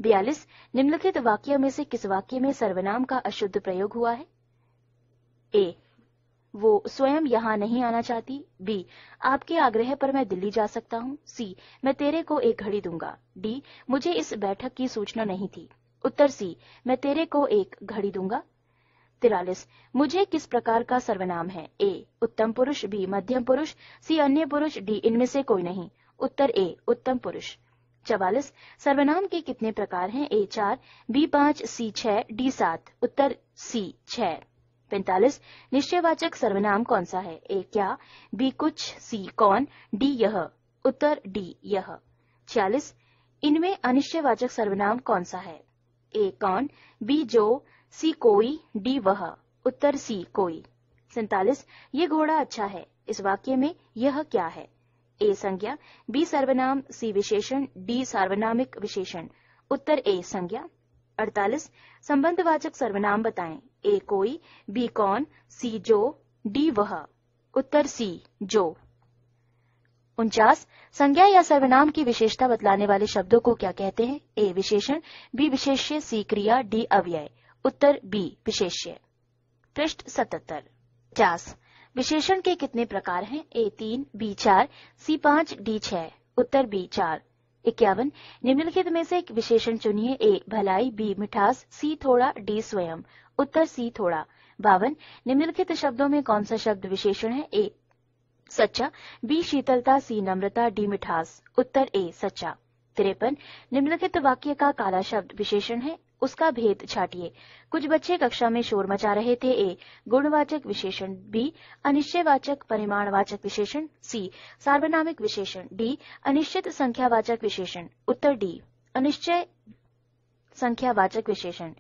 Speaker 1: बयालीस निम्नलिखित वाक्य में से किस वाक्य में सर्वनाम का अशुद्ध प्रयोग हुआ है ए वो स्वयं यहाँ नहीं आना चाहती बी आपके आग्रह पर मैं दिल्ली जा सकता हूँ सी मैं तेरे को एक घड़ी दूंगा डी मुझे इस बैठक की सूचना नहीं थी उत्तर सी मैं तेरे को एक घड़ी दूंगा तिरालीस मुझे किस प्रकार का सर्वनाम है ए उत्तम पुरुष बी मध्यम पुरुष सी अन्य पुरुष डी इनमें से कोई नहीं उत्तर ए उत्तम पुरुष चवालीस सर्वनाम के कितने प्रकार हैं ए चार बी पांच सी छह डी सात उत्तर सी छह पैंतालीस निश्चयवाचक सर्वनाम कौन सा है ए क्या बी कुछ सी कौन डी यह उत्तर डी यह छियालीस इनमें अनिश्चयवाचक सर्वनाम कौन सा है ए कौन बी जो सी कोई डी वह उत्तर सी कोई सैतालीस ये घोड़ा अच्छा है इस वाक्य में यह क्या है ए संज्ञा बी सर्वनाम सी विशेषण डी सार्वनामिक विशेषण उत्तर ए संज्ञा अड़तालीस संबंधवाचक सर्वनाम बताएं ए कोई बी कौन सी जो डी वह उत्तर सी जो उनचास संज्ञा या सर्वनाम की विशेषता बतलाने वाले शब्दों को क्या कहते हैं ए विशेषण बी विशेष्य सी क्रिया डी अव्यय उत्तर बी विशेष्य पृष्ठ सतहत्तर पचास विशेषण के कितने प्रकार हैं ए तीन बी चार सी पांच डी छह उत्तर बी चार इक्यावन निम्नलिखित में से एक विशेषण चुनिए ए भलाई बी मिठास सी थोड़ा डी स्वयं उत्तर सी थोड़ा बावन निम्नलिखित शब्दों में कौन सा शब्द विशेषण है ए सच्चा बी शीतलता सी नम्रता डी मिठास उत्तर ए सच्चा तिरपन निम्नलिखित वाक्य का काला शब्द विशेषण है उसका भेद छाटिए कुछ बच्चे कक्षा में शोर मचा रहे थे ए गुणवाचक विशेषण बी अनिश्चयवाचक परिमाणवाचक विशेषण सी सार्वनामिक विशेषण डी अनिश्चित संख्यावाचक विशेषण उत्तर डी अनिश्चय संख्यावाचक विशेषण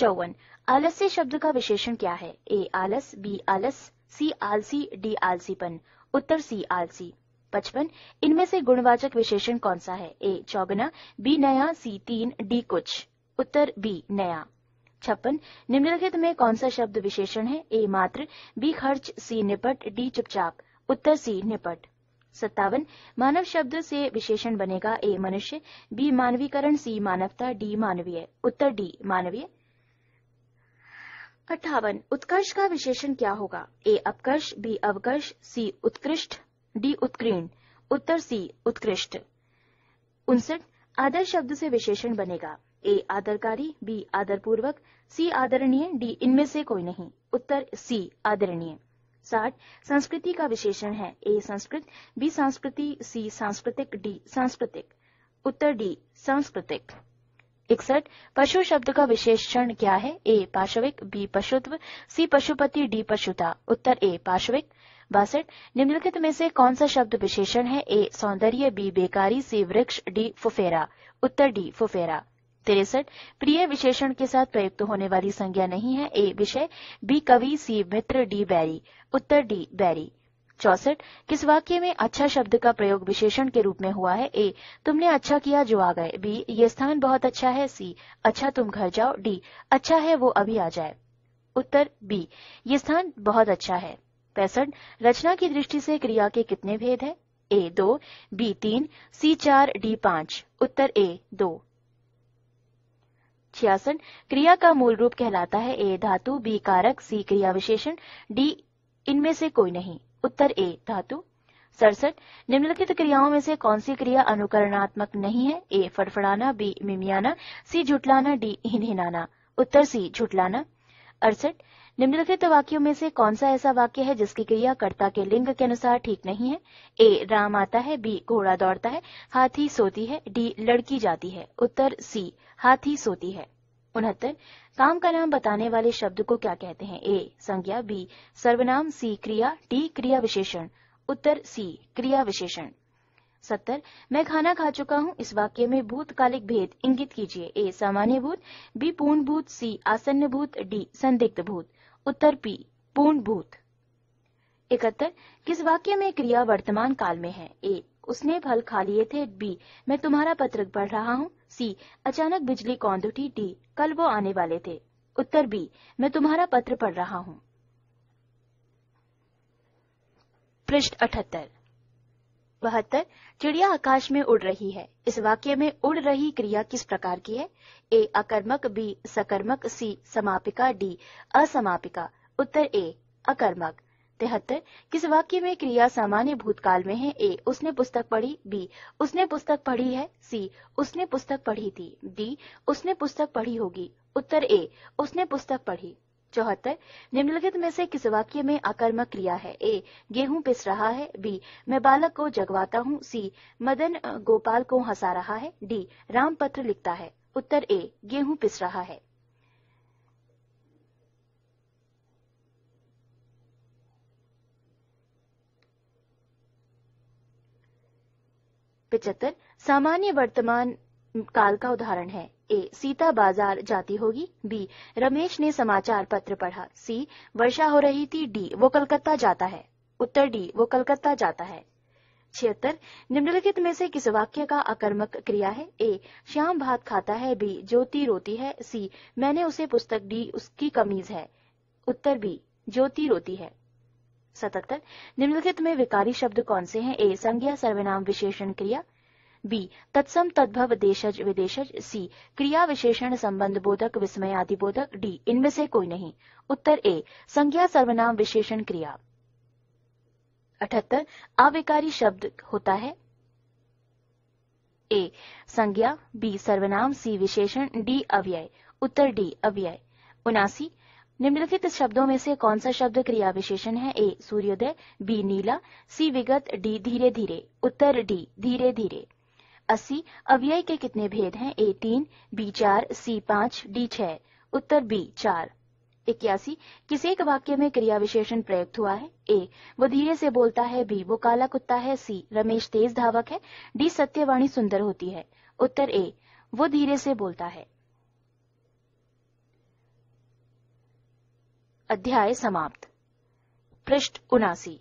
Speaker 1: चौवन आलस्य शब्द का विशेषण क्या है ए आलस बी आलस सी आलसी डी आलसीपन उत्तर सी आलसी पचपन इनमें से गुणवाचक विशेषण कौन सा है ए चौगना बी नया सी तीन डी कुछ उत्तर बी नया छप्पन निम्नलिखित में कौन सा शब्द विशेषण है ए मात्र बी खर्च सी निपट डी चुपचाप उत्तर सी निपट सत्तावन मानव शब्द से विशेषण बनेगा ए मनुष्य बी मानवीकरण सी मानवता डी मानवीय उत्तर डी मानवीय अट्ठावन उत्कर्ष का विशेषण क्या होगा ए अपकर्ष बी अवकर्ष सी उत्कृष्ट डी उत्कीर्ण उत्तर सी उत्कृष्ट उनसठ आदर्श शब्द से विशेषण बनेगा ए आदरकारी बी आदरपूर्वक सी आदरणीय डी इनमें से कोई नहीं उत्तर सी आदरणीय साठ संस्कृति का विशेषण है ए संस्कृत बी संस्कृति सी सांस्कृतिक डी सांस्कृतिक उत्तर डी सांस्कृतिक इकसठ पशु शब्द का विशेषण क्या है ए पाशविक बी पशुत्व सी पशुपति डी पशुता उत्तर ए पाशविक बासठ निम्नलिखित में से कौन सा शब्द विशेषण है ए सौंदर्य बी बेकारी सी वृक्ष डी फुफेरा उत्तर डी फुफेरा तिरसठ प्रिय विशेषण के साथ प्रयुक्त होने वाली संज्ञा नहीं है ए विषय बी कवि सी मित्र डी बैरी उत्तर डी बैरी चौसठ किस वाक्य में अच्छा शब्द का प्रयोग विशेषण के रूप में हुआ है ए तुमने अच्छा किया जो आ गए बी ये स्थान बहुत अच्छा है सी अच्छा तुम घर जाओ डी अच्छा है वो अभी आ जाए उत्तर बी ये स्थान बहुत अच्छा है पैंसठ रचना की दृष्टि से क्रिया के कितने भेद है ए दो बी तीन सी चार डी पांच उत्तर ए दो छियासठ क्रिया का मूल रूप कहलाता है ए धातु बी कारक सी क्रिया विशेषण डी इनमें से कोई नहीं उत्तर ए धातु सड़सठ निम्नलिखित क्रियाओं में से कौन सी क्रिया अनुकरणात्मक नहीं है ए फड़फड़ाना बी मिमियाना सी झुटलाना डी हिनहिनाना उत्तर सी झुटलाना अड़सठ निम्नलिखित वाक्यों में से कौन सा ऐसा वाक्य है जिसकी क्रिया कर्ता के लिंग के अनुसार ठीक नहीं है ए राम आता है बी घोड़ा दौड़ता है हाथी सोती है डी लड़की जाती है उत्तर सी हाथी सोती है उनहत्तर काम का नाम बताने वाले शब्द को क्या कहते हैं ए संज्ञा बी सर्वनाम सी क्रिया डी क्रिया विशेषण उत्तर सी क्रिया विशेषण सत्तर मैं खाना खा चुका हूँ इस वाक्य में भूतकालिक भेद इंगित कीजिए ए सामान्य भूत बी पूर्ण भूत सी आसन्न भूत डी संदिग्ध भूत उत्तर पी पूर्ण भूत इकहत्तर किस वाक्य में क्रिया वर्तमान काल में है ए उसने फल खा लिए थे बी मैं तुम्हारा पत्रक पढ़ रहा हूँ सी अचानक बिजली कौन कौंधुटी डी कल वो आने वाले थे उत्तर बी मैं तुम्हारा पत्र पढ़ रहा हूँ पृष्ठ अठहत्तर बहत्तर चिड़िया आकाश में उड़ रही है इस वाक्य में उड़ रही क्रिया किस प्रकार की है ए अकर्मक बी सकर्मक सी समापिका डी असमापिका उत्तर ए अकर्मक तिहत्तर किस वाक्य में क्रिया सामान्य भूतकाल में है ए उसने पुस्तक पढ़ी बी उसने पुस्तक पढ़ी है सी उसने पुस्तक पढ़ी थी डी उसने पुस्तक पढ़ी होगी उत्तर ए उसने पुस्तक पढ़ी चौहत्तर निम्नलिखित में से किस वाक्य में आकर्मक क्रिया है ए गेहूं पिस रहा है बी मैं बालक को जगवाता हूँ सी मदन गोपाल को हंसा रहा है डी राम पत्र लिखता है उत्तर ए गेहूं पिस रहा है पिचहत्तर सामान्य वर्तमान काल का उदाहरण है ए सीता बाजार जाती होगी बी रमेश ने समाचार पत्र पढ़ा सी वर्षा हो रही थी डी वो कलकत्ता जाता है उत्तर डी वो कलकत्ता जाता है छिहत्तर निम्नलिखित में से किस वाक्य का अकर्मक क्रिया है ए श्याम भात खाता है बी ज्योति रोती है सी मैंने उसे पुस्तक डी उसकी कमीज है उत्तर बी ज्योति रोती है सतहत्तर निम्नलिखित में विकारी शब्द कौन से हैं ए संज्ञा सर्वनाम विशेषण क्रिया बी तत्सम तद्भव देशज विदेशज सी क्रिया विशेषण संबंध बोधक विस्मयादि बोधक डी इनमें से कोई नहीं उत्तर ए संज्ञा सर्वनाम विशेषण क्रिया अठहत्तर अविकारी शब्द होता है ए संज्ञा बी सर्वनाम सी विशेषण डी अव्यय उत्तर डी अव्यय उनासी निम्नलिखित शब्दों में से कौन सा शब्द क्रिया विशेषण है ए सूर्योदय बी नीला सी विगत डी धीरे धीरे उत्तर डी धीरे धीरे अस्सी अव्यय के कितने भेद हैं ए तीन बी चार सी पांच डी छह उत्तर बी चार इक्यासी किस एक वाक्य में क्रिया विशेषण प्रयुक्त हुआ है ए वो धीरे से बोलता है बी वो काला कुत्ता है सी रमेश तेज धावक है डी सत्यवाणी सुंदर होती है उत्तर ए वो धीरे से बोलता है अध्याय समाप्त पृष्ठ उनासी